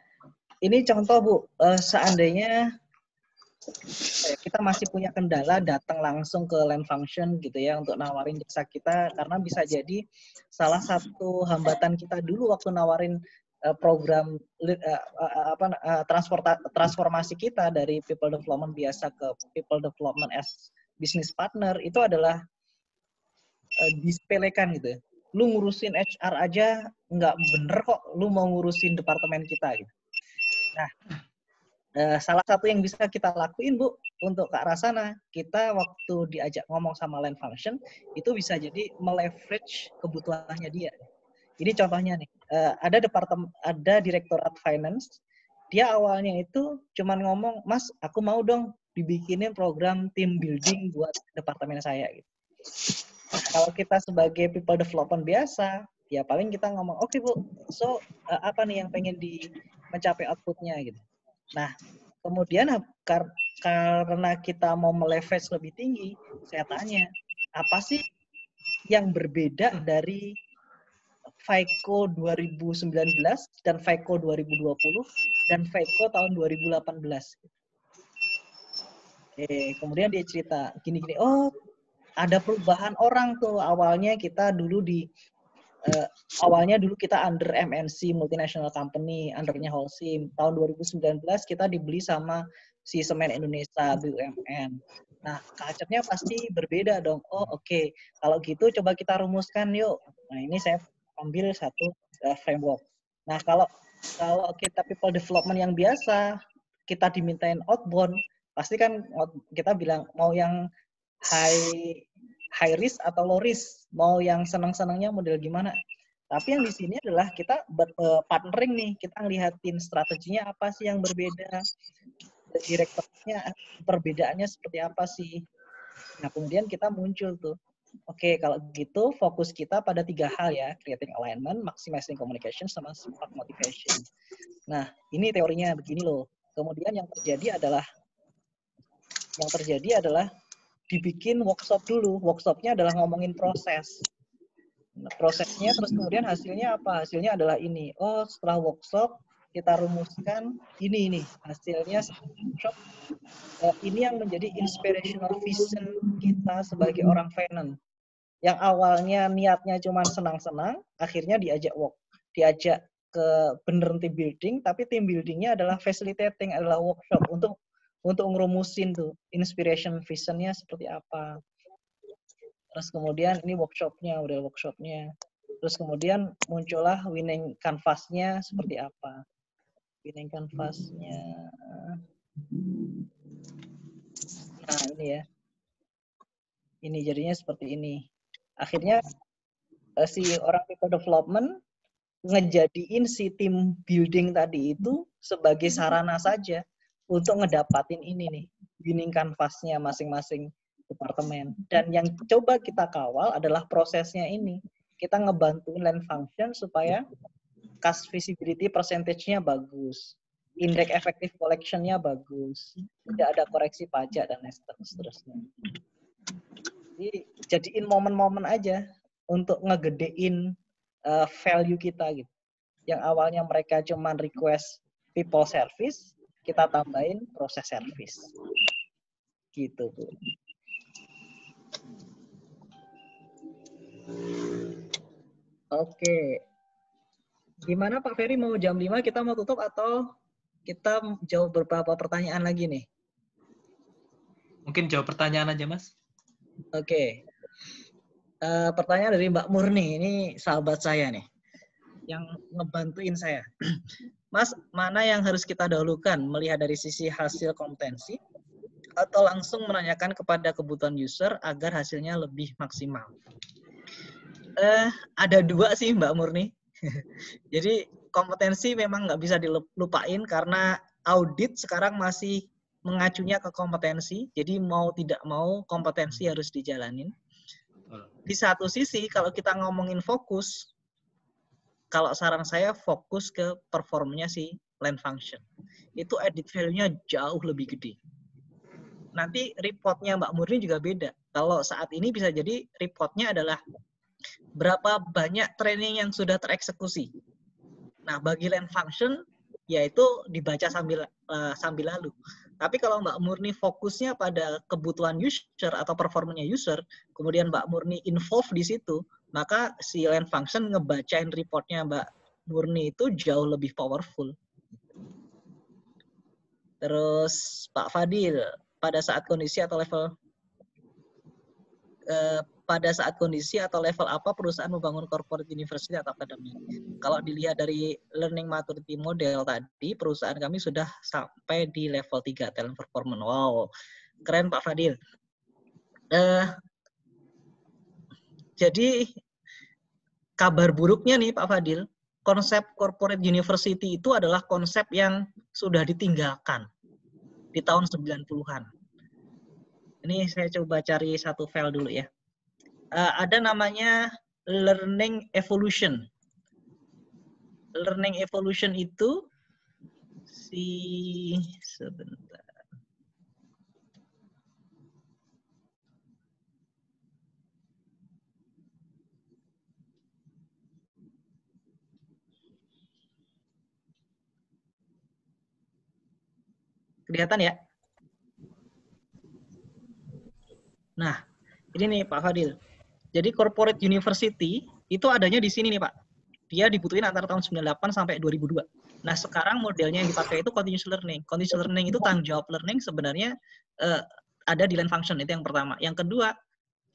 ini contoh bu uh, seandainya kita masih punya kendala datang langsung ke land function gitu ya untuk nawarin jasa kita karena bisa jadi salah satu hambatan kita dulu waktu nawarin Eh, program eh, eh, apa transformasi kita dari people development biasa ke people development as business partner itu adalah uh, disepelekan gitu. Ya. Lu ngurusin HR aja nggak bener kok, lu mau ngurusin departemen kita gitu. Nah, salah satu yang bisa kita lakuin Bu untuk ke arah sana, kita waktu diajak ngomong sama land function itu bisa jadi meleverage kebutuhannya dia. Ini contohnya nih uh, ada departemen ada direktorat finance dia awalnya itu cuman ngomong mas aku mau dong dibikinin program team building buat departemen saya gitu kalau kita sebagai people development biasa ya paling kita ngomong oke okay, bu so uh, apa nih yang pengen di mencapai outputnya gitu nah kemudian kar karena kita mau meleverage lebih tinggi saya tanya apa sih yang berbeda dari FICO 2019 dan FICO 2020 dan FICO tahun 2018. Oke, kemudian dia cerita gini-gini, oh ada perubahan orang tuh awalnya kita dulu di uh, awalnya dulu kita under MNC multinational company undernya Holcim. Tahun 2019 kita dibeli sama si Semen Indonesia BUMN. Nah, culture pasti berbeda dong. Oh, oke. Okay. Kalau gitu coba kita rumuskan yuk. Nah, ini saya ambil satu uh, framework. Nah, kalau kalau kita people development yang biasa, kita dimintain outbound, pasti kan kita bilang mau yang high high risk atau low risk, mau yang senang-senangnya model gimana. Tapi yang di sini adalah kita ber, uh, partnering nih, kita ngelihatin strateginya apa sih yang berbeda, direktornya perbedaannya seperti apa sih. Nah kemudian kita muncul tuh Oke, okay, kalau gitu fokus kita pada tiga hal ya, creating alignment, maximizing communication, sama smart motivation. Nah, ini teorinya begini loh. Kemudian yang terjadi adalah yang terjadi adalah dibikin workshop dulu. Workshopnya adalah ngomongin proses. Nah, prosesnya terus kemudian hasilnya apa? Hasilnya adalah ini. Oh, setelah workshop kita rumuskan ini ini hasilnya workshop eh, ini yang menjadi inspirational vision kita sebagai orang finance yang awalnya niatnya cuma senang-senang akhirnya diajak walk diajak ke beneran team building tapi team buildingnya adalah facilitating adalah workshop untuk untuk ngerumusin tuh inspiration visionnya seperti apa terus kemudian ini workshopnya udah workshopnya terus kemudian muncullah winning canvasnya seperti apa pilihin kanvasnya. Nah, ini ya. Ini jadinya seperti ini. Akhirnya eh, si orang people development ngejadiin si tim building tadi itu sebagai sarana saja untuk ngedapatin ini nih, winning kanvasnya masing-masing departemen. Dan yang coba kita kawal adalah prosesnya ini. Kita ngebantuin land function supaya Cast visibility percentage-nya bagus. Indeks efektif collection-nya bagus. Tidak ada koreksi pajak dan lain seterusnya. Jadi jadiin momen-momen aja untuk ngegedein uh, value kita gitu. Yang awalnya mereka cuma request people service, kita tambahin proses service. Gitu, Bu. Oke, Gimana Pak Ferry mau jam 5 kita mau tutup atau kita jawab beberapa pertanyaan lagi nih? Mungkin jawab pertanyaan aja Mas. Oke. Okay. Uh, eh, pertanyaan dari Mbak Murni, ini sahabat saya nih. Yang ngebantuin saya. (clears throat) Mas, mana yang harus kita dahulukan? Melihat dari sisi hasil kompetensi atau langsung menanyakan kepada kebutuhan user agar hasilnya lebih maksimal? uh, ada dua sih Mbak Murni. (laughs) Jadi kompetensi memang nggak bisa dilupain karena audit sekarang masih mengacunya ke kompetensi. Jadi mau tidak mau kompetensi hmm. harus dijalanin. Di satu sisi kalau kita ngomongin fokus, kalau saran saya fokus ke performnya si land function. Itu edit value-nya jauh lebih gede. Nanti reportnya Mbak Murni juga beda. Kalau saat ini bisa jadi reportnya adalah berapa banyak training yang sudah tereksekusi. Nah, bagi land function yaitu dibaca sambil uh, sambil lalu. Tapi kalau Mbak Murni fokusnya pada kebutuhan user atau performanya user, kemudian Mbak Murni involve di situ, maka si land function ngebacain reportnya Mbak Murni itu jauh lebih powerful. Terus Pak Fadil, pada saat kondisi atau level uh, pada saat kondisi atau level apa perusahaan membangun corporate university atau academy. Kalau dilihat dari learning maturity model tadi, perusahaan kami sudah sampai di level 3 talent performance. Wow, keren Pak Fadil. Uh, jadi kabar buruknya nih Pak Fadil, konsep corporate university itu adalah konsep yang sudah ditinggalkan di tahun 90-an. Ini saya coba cari satu file dulu ya uh, ada namanya learning evolution. Learning evolution itu si sebentar. Kelihatan ya? Nah, ini nih Pak Fadil. Jadi corporate university itu adanya di sini nih Pak. Dia dibutuhin antara tahun 98 sampai 2002. Nah sekarang modelnya yang dipakai itu continuous learning. Continuous learning itu tanggung jawab learning sebenarnya uh, ada di land function itu yang pertama. Yang kedua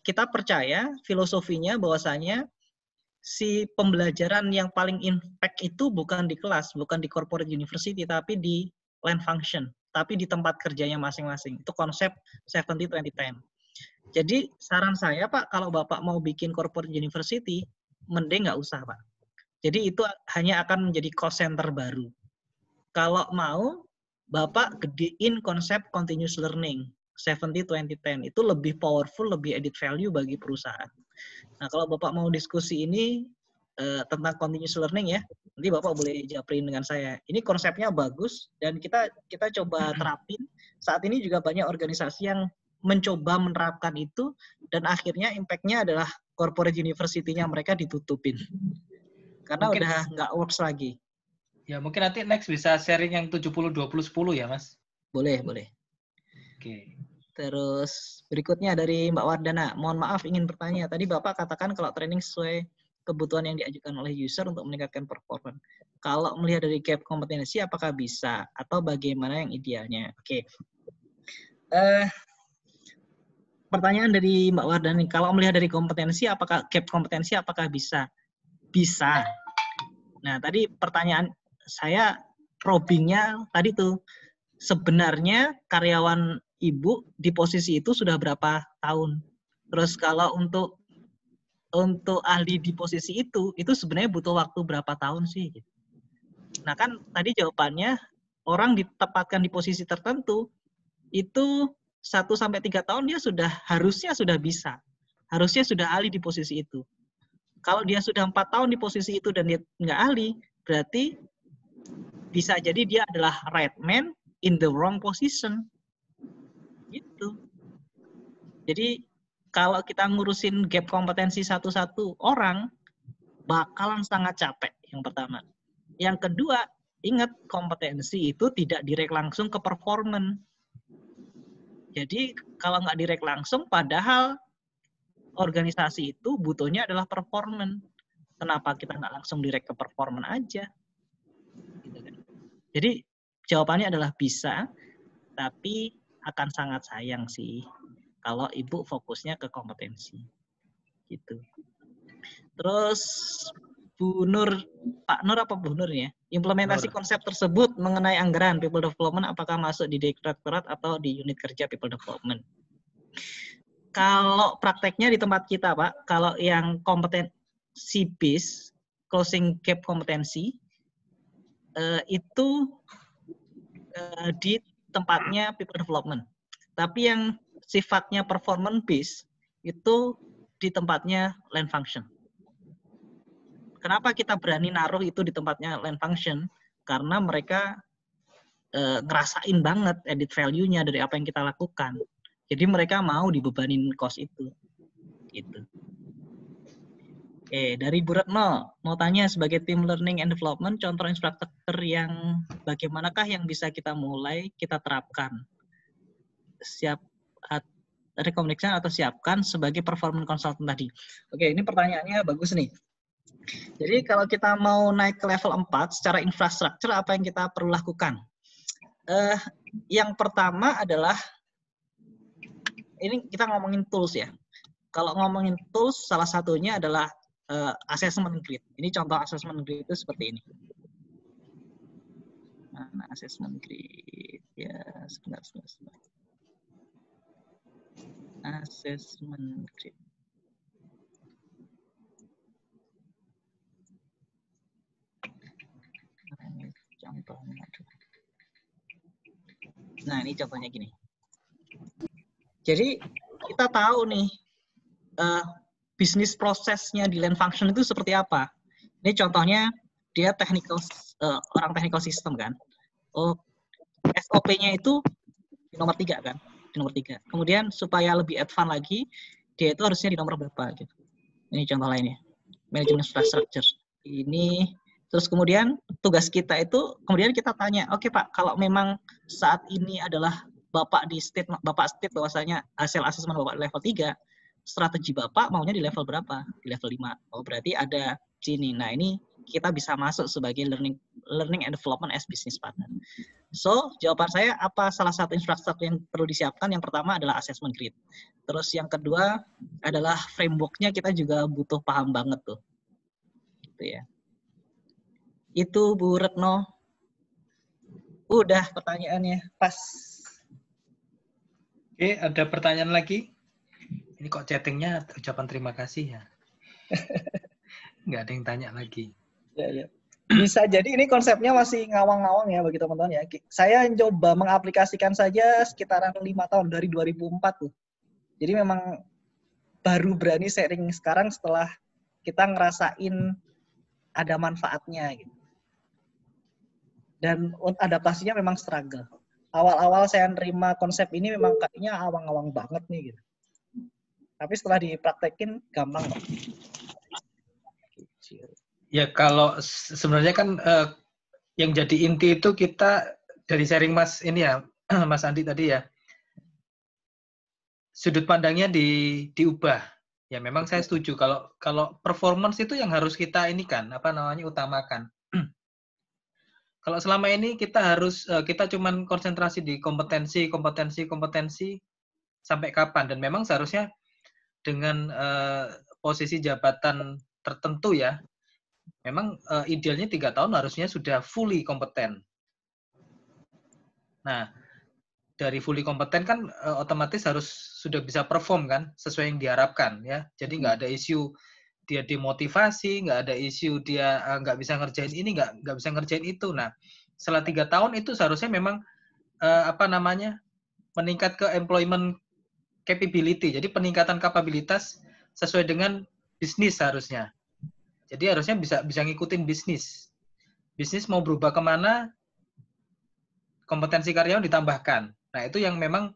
kita percaya filosofinya bahwasanya si pembelajaran yang paling impact itu bukan di kelas, bukan di corporate university, tapi di land function, tapi di tempat kerjanya masing-masing. Itu konsep 70-20-10. Jadi saran saya Pak, kalau Bapak mau bikin corporate university, mending nggak usah Pak. Jadi itu hanya akan menjadi cost center baru. Kalau mau, Bapak gedein konsep continuous learning 70-20-10. Itu lebih powerful, lebih added value bagi perusahaan. Nah, kalau Bapak mau diskusi ini eh, tentang continuous learning ya, nanti Bapak boleh japrin dengan saya. Ini konsepnya bagus dan kita kita coba terapin. Saat ini juga banyak organisasi yang mencoba menerapkan itu dan akhirnya impactnya adalah corporate university-nya mereka ditutupin karena mungkin, udah nggak works lagi. Ya mungkin nanti next bisa sharing yang 70 20 10 ya, Mas. Boleh, boleh. Oke. Okay. Terus berikutnya dari Mbak Wardana, mohon maaf ingin bertanya. Tadi Bapak katakan kalau training sesuai kebutuhan yang diajukan oleh user untuk meningkatkan performa. Kalau melihat dari gap kompetensi, apakah bisa atau bagaimana yang idealnya? Oke, okay. uh, eh, pertanyaan dari Mbak Wardani, kalau melihat dari kompetensi, apakah gap kompetensi apakah bisa? Bisa. Nah, tadi pertanyaan saya probingnya tadi tuh sebenarnya karyawan ibu di posisi itu sudah berapa tahun? Terus kalau untuk untuk ahli di posisi itu, itu sebenarnya butuh waktu berapa tahun sih? Nah kan tadi jawabannya orang ditempatkan di posisi tertentu itu satu sampai tiga tahun dia sudah harusnya sudah bisa. Harusnya sudah ahli di posisi itu. Kalau dia sudah empat tahun di posisi itu dan dia nggak ahli, berarti bisa jadi dia adalah right man in the wrong position. Gitu. Jadi kalau kita ngurusin gap kompetensi satu-satu orang, bakalan sangat capek yang pertama. Yang kedua, ingat kompetensi itu tidak direk langsung ke performance jadi kalau nggak direct langsung, padahal organisasi itu butuhnya adalah performance. Kenapa kita nggak langsung direct ke performance aja? Gitu kan. Jadi jawabannya adalah bisa, tapi akan sangat sayang sih kalau ibu fokusnya ke kompetensi. Gitu. Terus Bu Nur, Pak Nur apa Bu Nur ya? Implementasi Benar. konsep tersebut mengenai anggaran people development apakah masuk di direktorat atau di unit kerja people development? Kalau prakteknya di tempat kita, Pak, kalau yang kompetensi bis closing gap kompetensi eh, itu eh, di tempatnya people development. Tapi yang sifatnya performance bis itu di tempatnya land function. Kenapa kita berani naruh itu di tempatnya land function? Karena mereka e, ngerasain banget edit value-nya dari apa yang kita lakukan. Jadi mereka mau dibebanin cost itu. Gitu. Oke, dari Bu Retno, mau tanya sebagai tim learning and development, contoh instructor yang bagaimanakah yang bisa kita mulai, kita terapkan? Siap, rekomendasi atau siapkan sebagai performance consultant tadi. Oke, ini pertanyaannya bagus nih. Jadi kalau kita mau naik ke level 4 secara infrastruktur apa yang kita perlu lakukan? Eh, yang pertama adalah ini kita ngomongin tools ya. Kalau ngomongin tools salah satunya adalah uh, assessment grid. Ini contoh assessment grid itu seperti ini. Mana assessment grid? Ya, sebentar sebentar. sebentar. Assessment grid. Nah, ini contohnya gini. Jadi, kita tahu nih, uh, bisnis prosesnya di land function itu seperti apa. Ini contohnya, dia technical, uh, orang technical system kan. Oh, SOP-nya itu di nomor tiga kan, di nomor tiga. Kemudian supaya lebih advance lagi, dia itu harusnya di nomor berapa gitu. Ini contoh lainnya, manajemen infrastructure. Ini Terus kemudian tugas kita itu kemudian kita tanya, oke okay, Pak, kalau memang saat ini adalah Bapak di state Bapak state bahwasanya hasil asesmen Bapak level 3, strategi Bapak maunya di level berapa? Di level 5. Oh, berarti ada sini. Nah, ini kita bisa masuk sebagai learning learning and development as business partner. So, jawaban saya apa salah satu infrastruktur yang perlu disiapkan? Yang pertama adalah assessment grid. Terus yang kedua adalah frameworknya kita juga butuh paham banget tuh. Gitu ya. Itu Bu Retno. Udah pertanyaannya, pas. Oke, ada pertanyaan lagi? Ini kok chattingnya ucapan terima kasih ya? (laughs) Nggak ada yang tanya lagi. Ya, ya. Bisa jadi ini konsepnya masih ngawang-ngawang ya bagi teman-teman ya. Saya coba mengaplikasikan saja sekitaran lima tahun dari 2004 tuh. Jadi memang baru berani sharing sekarang setelah kita ngerasain ada manfaatnya gitu dan adaptasinya memang struggle. Awal-awal saya nerima konsep ini memang kayaknya awang-awang banget nih gitu. Tapi setelah dipraktekin gampang kok. Ya kalau sebenarnya kan eh, yang jadi inti itu kita dari sharing Mas ini ya (clears throat) Mas Andi tadi ya sudut pandangnya di diubah ya memang saya setuju kalau kalau performance itu yang harus kita ini kan apa namanya utamakan kalau selama ini kita harus eh, kita cuman konsentrasi di kompetensi, kompetensi, kompetensi sampai kapan? Dan memang seharusnya dengan eh, posisi jabatan tertentu ya, memang eh, idealnya tiga tahun harusnya sudah fully kompeten. Nah, dari fully kompeten kan otomatis harus sudah bisa perform kan sesuai yang diharapkan ya. Jadi nggak hmm. ada isu dia dimotivasi, nggak ada isu dia eh, nggak bisa ngerjain ini, nggak nggak bisa ngerjain itu. Nah, setelah tiga tahun itu seharusnya memang uh, apa namanya meningkat ke employment capability, jadi peningkatan kapabilitas sesuai dengan bisnis seharusnya. Jadi harusnya bisa bisa ngikutin bisnis. Bisnis mau berubah kemana, kompetensi karyawan ditambahkan. Nah itu yang memang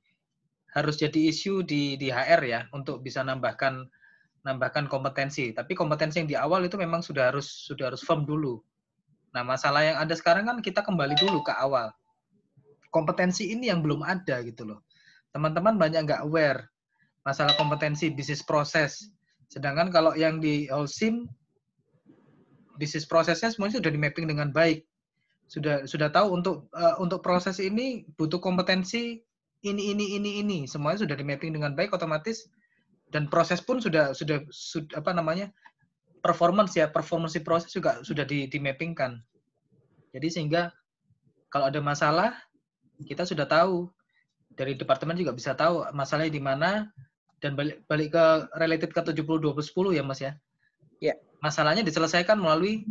harus jadi isu di di HR ya untuk bisa nambahkan nambahkan kompetensi. Tapi kompetensi yang di awal itu memang sudah harus sudah harus firm dulu. Nah, masalah yang ada sekarang kan kita kembali dulu ke awal. Kompetensi ini yang belum ada gitu loh. Teman-teman banyak nggak aware masalah kompetensi bisnis proses. Sedangkan kalau yang di Osim bisnis prosesnya semuanya sudah di mapping dengan baik. Sudah sudah tahu untuk uh, untuk proses ini butuh kompetensi ini ini ini ini semuanya sudah di mapping dengan baik otomatis dan proses pun sudah sudah, sudah apa namanya performance ya performansi proses juga sudah di, di mappingkan jadi sehingga kalau ada masalah kita sudah tahu dari departemen juga bisa tahu masalahnya di mana dan balik, balik ke related ke 70 20 10 ya Mas ya. Iya. Masalahnya diselesaikan melalui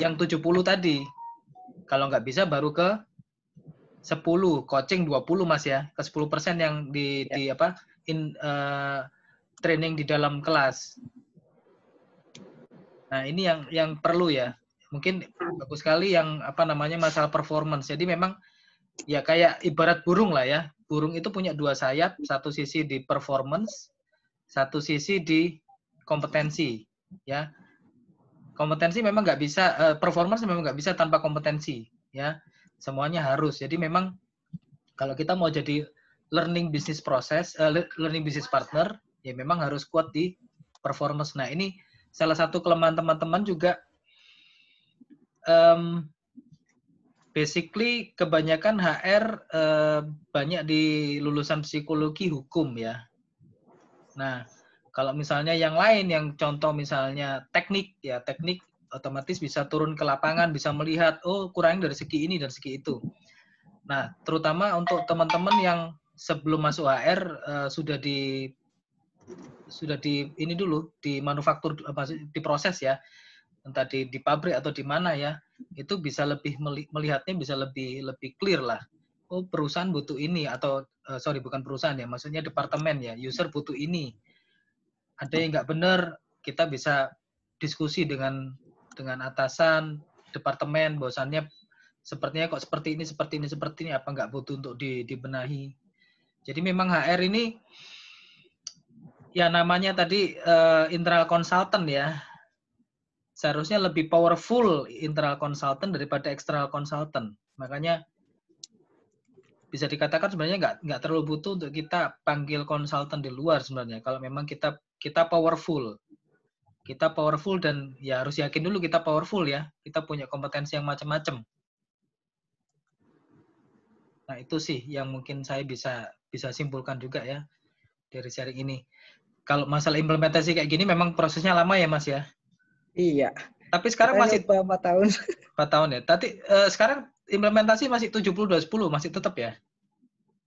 yang 70 tadi. Kalau nggak bisa baru ke 10, coaching 20 Mas ya. Ke 10% yang di ya. di apa in eh, training di dalam kelas. Nah, ini yang yang perlu ya. Mungkin bagus sekali yang apa namanya masalah performance. Jadi memang ya kayak ibarat burung lah ya. Burung itu punya dua sayap, satu sisi di performance, satu sisi di kompetensi, ya. Kompetensi memang nggak bisa, eh, performance memang nggak bisa tanpa kompetensi, ya. Semuanya harus. Jadi memang kalau kita mau jadi learning business process, eh, learning business partner, ya memang harus kuat di performance. Nah ini salah satu kelemahan teman-teman juga um, basically kebanyakan HR uh, banyak di lulusan psikologi hukum ya. Nah kalau misalnya yang lain yang contoh misalnya teknik ya teknik otomatis bisa turun ke lapangan bisa melihat oh kurang dari segi ini dan segi itu. Nah terutama untuk teman-teman yang sebelum masuk HR uh, eh, sudah di sudah di ini dulu di manufaktur di proses ya entah di, di pabrik atau di mana ya itu bisa lebih melihatnya bisa lebih lebih clear lah oh perusahaan butuh ini atau uh, sorry bukan perusahaan ya maksudnya departemen ya user butuh ini ada yang nggak benar kita bisa diskusi dengan dengan atasan departemen bahwasannya sepertinya kok seperti ini seperti ini seperti ini apa nggak butuh untuk di, dibenahi jadi memang HR ini ya namanya tadi uh, internal consultant ya. Seharusnya lebih powerful internal consultant daripada external consultant. Makanya bisa dikatakan sebenarnya nggak nggak terlalu butuh untuk kita panggil konsultan di luar sebenarnya kalau memang kita kita powerful kita powerful dan ya harus yakin dulu kita powerful ya kita punya kompetensi yang macam-macam nah itu sih yang mungkin saya bisa bisa simpulkan juga ya dari sharing ini kalau masalah implementasi kayak gini memang prosesnya lama ya Mas ya? Iya. Tapi sekarang masih berapa tahun. (laughs) empat tahun ya. Tapi uh, sekarang implementasi masih 70 20 masih tetap ya?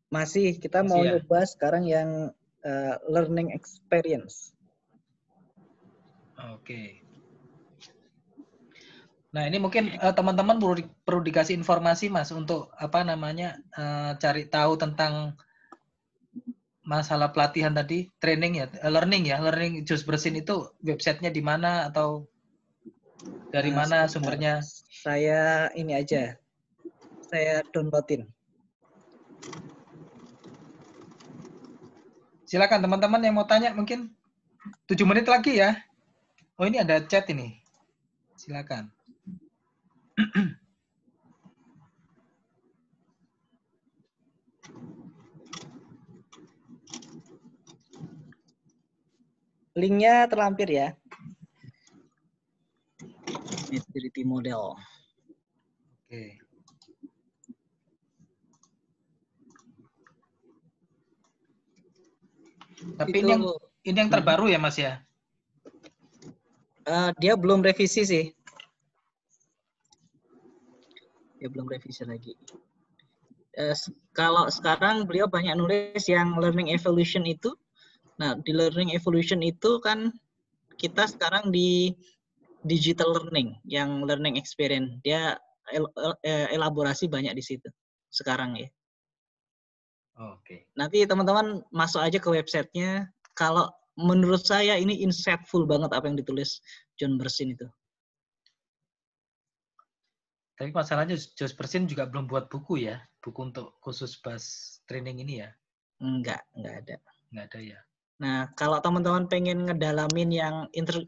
Masih. Kita masih mau ya? sekarang yang uh, learning experience. Oke. Nah, ini mungkin teman eh, teman-teman perlu, di, perlu dikasih informasi Mas untuk apa namanya? Uh, cari tahu tentang masalah pelatihan tadi training ya eh, learning ya learning jus bersin itu websitenya di mana atau dari nah, mana sumbernya saya ini aja saya downloadin silakan teman-teman yang mau tanya mungkin tujuh menit lagi ya oh ini ada chat ini silakan (clears throat) linknya terlampir ya. Maturity model. Oke. Okay. Tapi Itu, ini yang ini yang terbaru ya Mas ya? Uh, dia belum revisi sih. Dia belum revisi lagi. Uh, kalau sekarang beliau banyak nulis yang learning evolution itu Nah, di learning evolution itu kan kita sekarang di digital learning, yang learning experience. Dia eh, elaborasi banyak di situ sekarang ya. Oke. Okay. Nanti teman-teman masuk aja ke websitenya. Kalau menurut saya ini insightful banget apa yang ditulis John Bersin itu. Tapi masalahnya John Bersin juga belum buat buku ya, buku untuk khusus pas training ini ya? Enggak, enggak ada. Enggak ada ya. Nah, kalau teman-teman pengen ngedalamin yang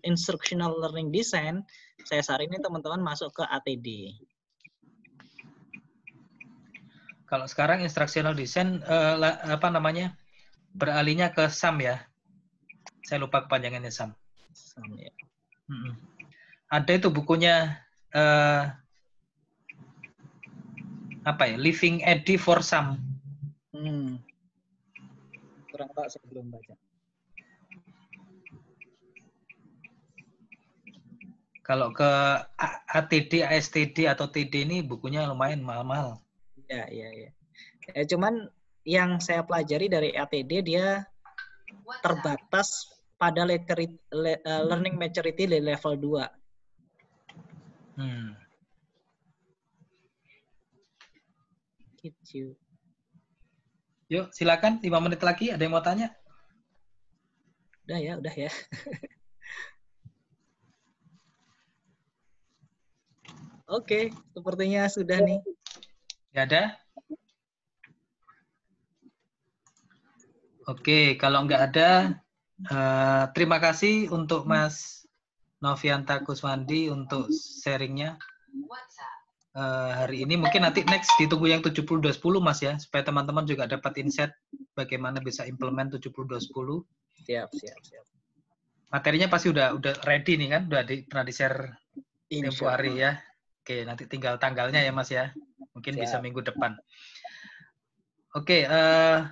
instructional learning design, saya ini teman-teman masuk ke ATD. Kalau sekarang instructional design eh, apa namanya? beralihnya ke SAM ya. Saya lupa kepanjangannya SAM. SAM ya. Hmm. Ada itu bukunya eh, apa ya? Living Eddy for SAM. Hmm. Kurang tahu saya belum baca. Kalau ke ATD, ASTD atau TD ini bukunya lumayan mahal-mahal. Ya, ya, ya. cuman yang saya pelajari dari ATD dia terbatas pada literate, eh, learning maturity di level 2. Hmm. Gitu. Yuk, silakan 5 menit lagi ada yang mau tanya? Udah ya, udah ya. (laughs) Oke, sepertinya sudah nih. Ya ada? Oke, kalau nggak ada, uh, terima kasih untuk Mas Novianta Kuswandi untuk sharingnya. Uh, hari ini mungkin nanti next ditunggu yang 70 Mas ya, supaya teman-teman juga dapat insight bagaimana bisa implement 70 Siap, siap, siap. Materinya pasti udah udah ready nih kan, udah di, pernah di-share tempo hari ya. Oke, nanti tinggal tanggalnya ya Mas ya. Mungkin Siap. bisa minggu depan. Oke, uh,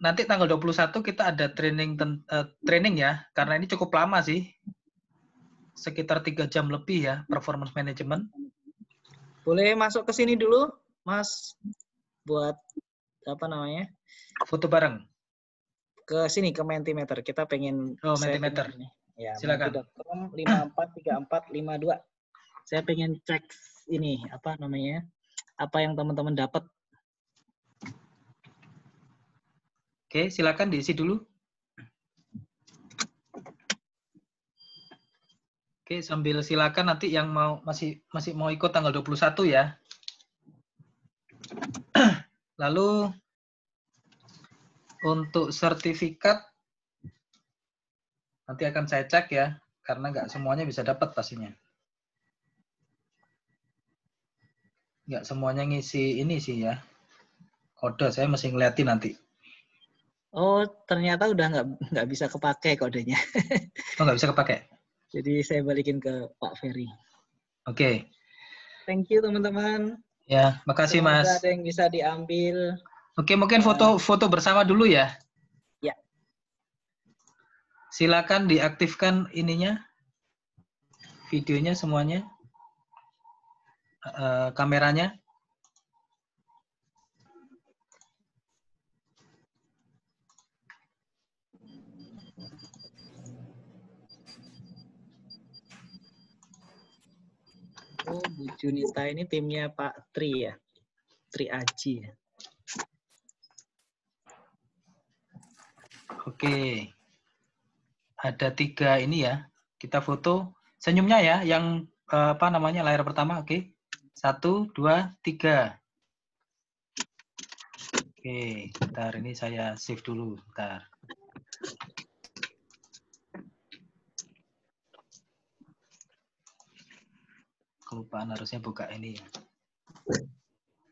nanti tanggal 21 kita ada training ten, uh, training ya, karena ini cukup lama sih. Sekitar tiga jam lebih ya performance management. Boleh masuk ke sini dulu, Mas, buat apa namanya? Foto bareng. Ke sini ke Mentimeter. Kita pengen Oh, Mentimeter. Ya, silakan. 543452 saya pengen cek ini apa namanya apa yang teman-teman dapat. Oke, silakan diisi dulu. Oke, sambil silakan nanti yang mau masih masih mau ikut tanggal 21 ya. (clears throat) Lalu untuk sertifikat nanti akan saya cek ya, karena nggak semuanya bisa dapat pastinya. nggak semuanya ngisi ini sih ya kode saya masih ngeliatin nanti oh ternyata udah nggak nggak bisa kepake kodenya oh nggak bisa kepake (laughs) jadi saya balikin ke Pak Ferry oke okay. thank you teman-teman ya makasih Semoga mas ada yang bisa diambil oke okay, mungkin foto foto bersama dulu ya ya silakan diaktifkan ininya videonya semuanya Eh, kameranya. Oh, Bu Junita ini timnya Pak Tri ya? Tri Aji ya? Oke. Ada tiga ini ya. Kita foto. Senyumnya ya, yang eh, apa namanya layar pertama, oke. Satu, dua, tiga. Oke, ntar Ini saya save dulu. ntar Kelupaan harusnya buka ini ya.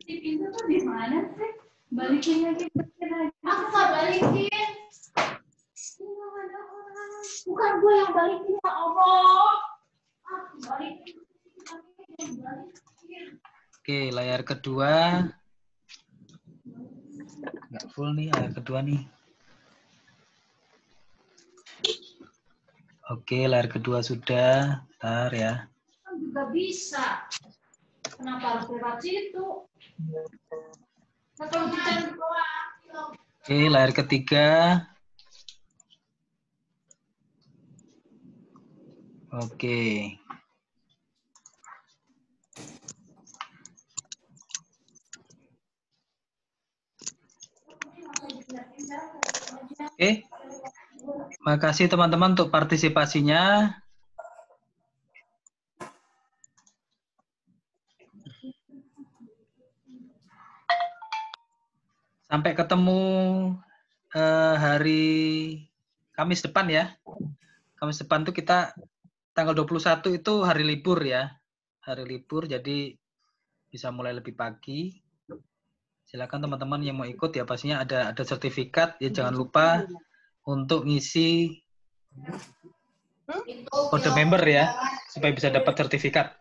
Itu tuh di mana sih? Balikin lagi. Aku mau balikin. Bukan gue yang balikin, ya Allah. balikin. Aku balikin. Oke, layar kedua. Nggak full nih, layar kedua nih. Oke, layar kedua sudah. Bentar ya. Juga bisa. Kenapa harus lewat situ? Oke, layar ketiga. Oke. Oke. Okay. Makasih teman-teman untuk partisipasinya. Sampai ketemu eh, hari Kamis depan ya. Kamis depan tuh kita tanggal 21 itu hari libur ya. Hari libur jadi bisa mulai lebih pagi silakan teman-teman yang mau ikut ya pastinya ada ada sertifikat ya hmm. jangan lupa untuk ngisi kode hmm? member ya supaya bisa dapat sertifikat.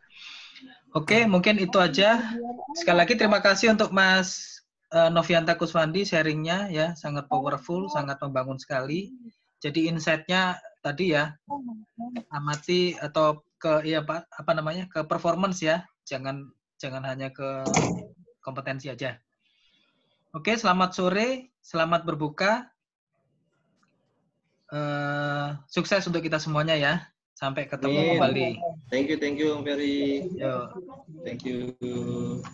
Oke, mungkin itu aja. Sekali lagi terima kasih untuk Mas eh, Novianta Kuswandi sharingnya ya sangat powerful, sangat membangun sekali. Jadi insight-nya tadi ya amati atau ke ya apa, apa namanya ke performance ya, jangan jangan hanya ke kompetensi aja. Oke, selamat sore, selamat berbuka. Uh, sukses untuk kita semuanya ya. Sampai ketemu Amin. kembali. Thank you, thank you, Om Ferry. you. Thank you.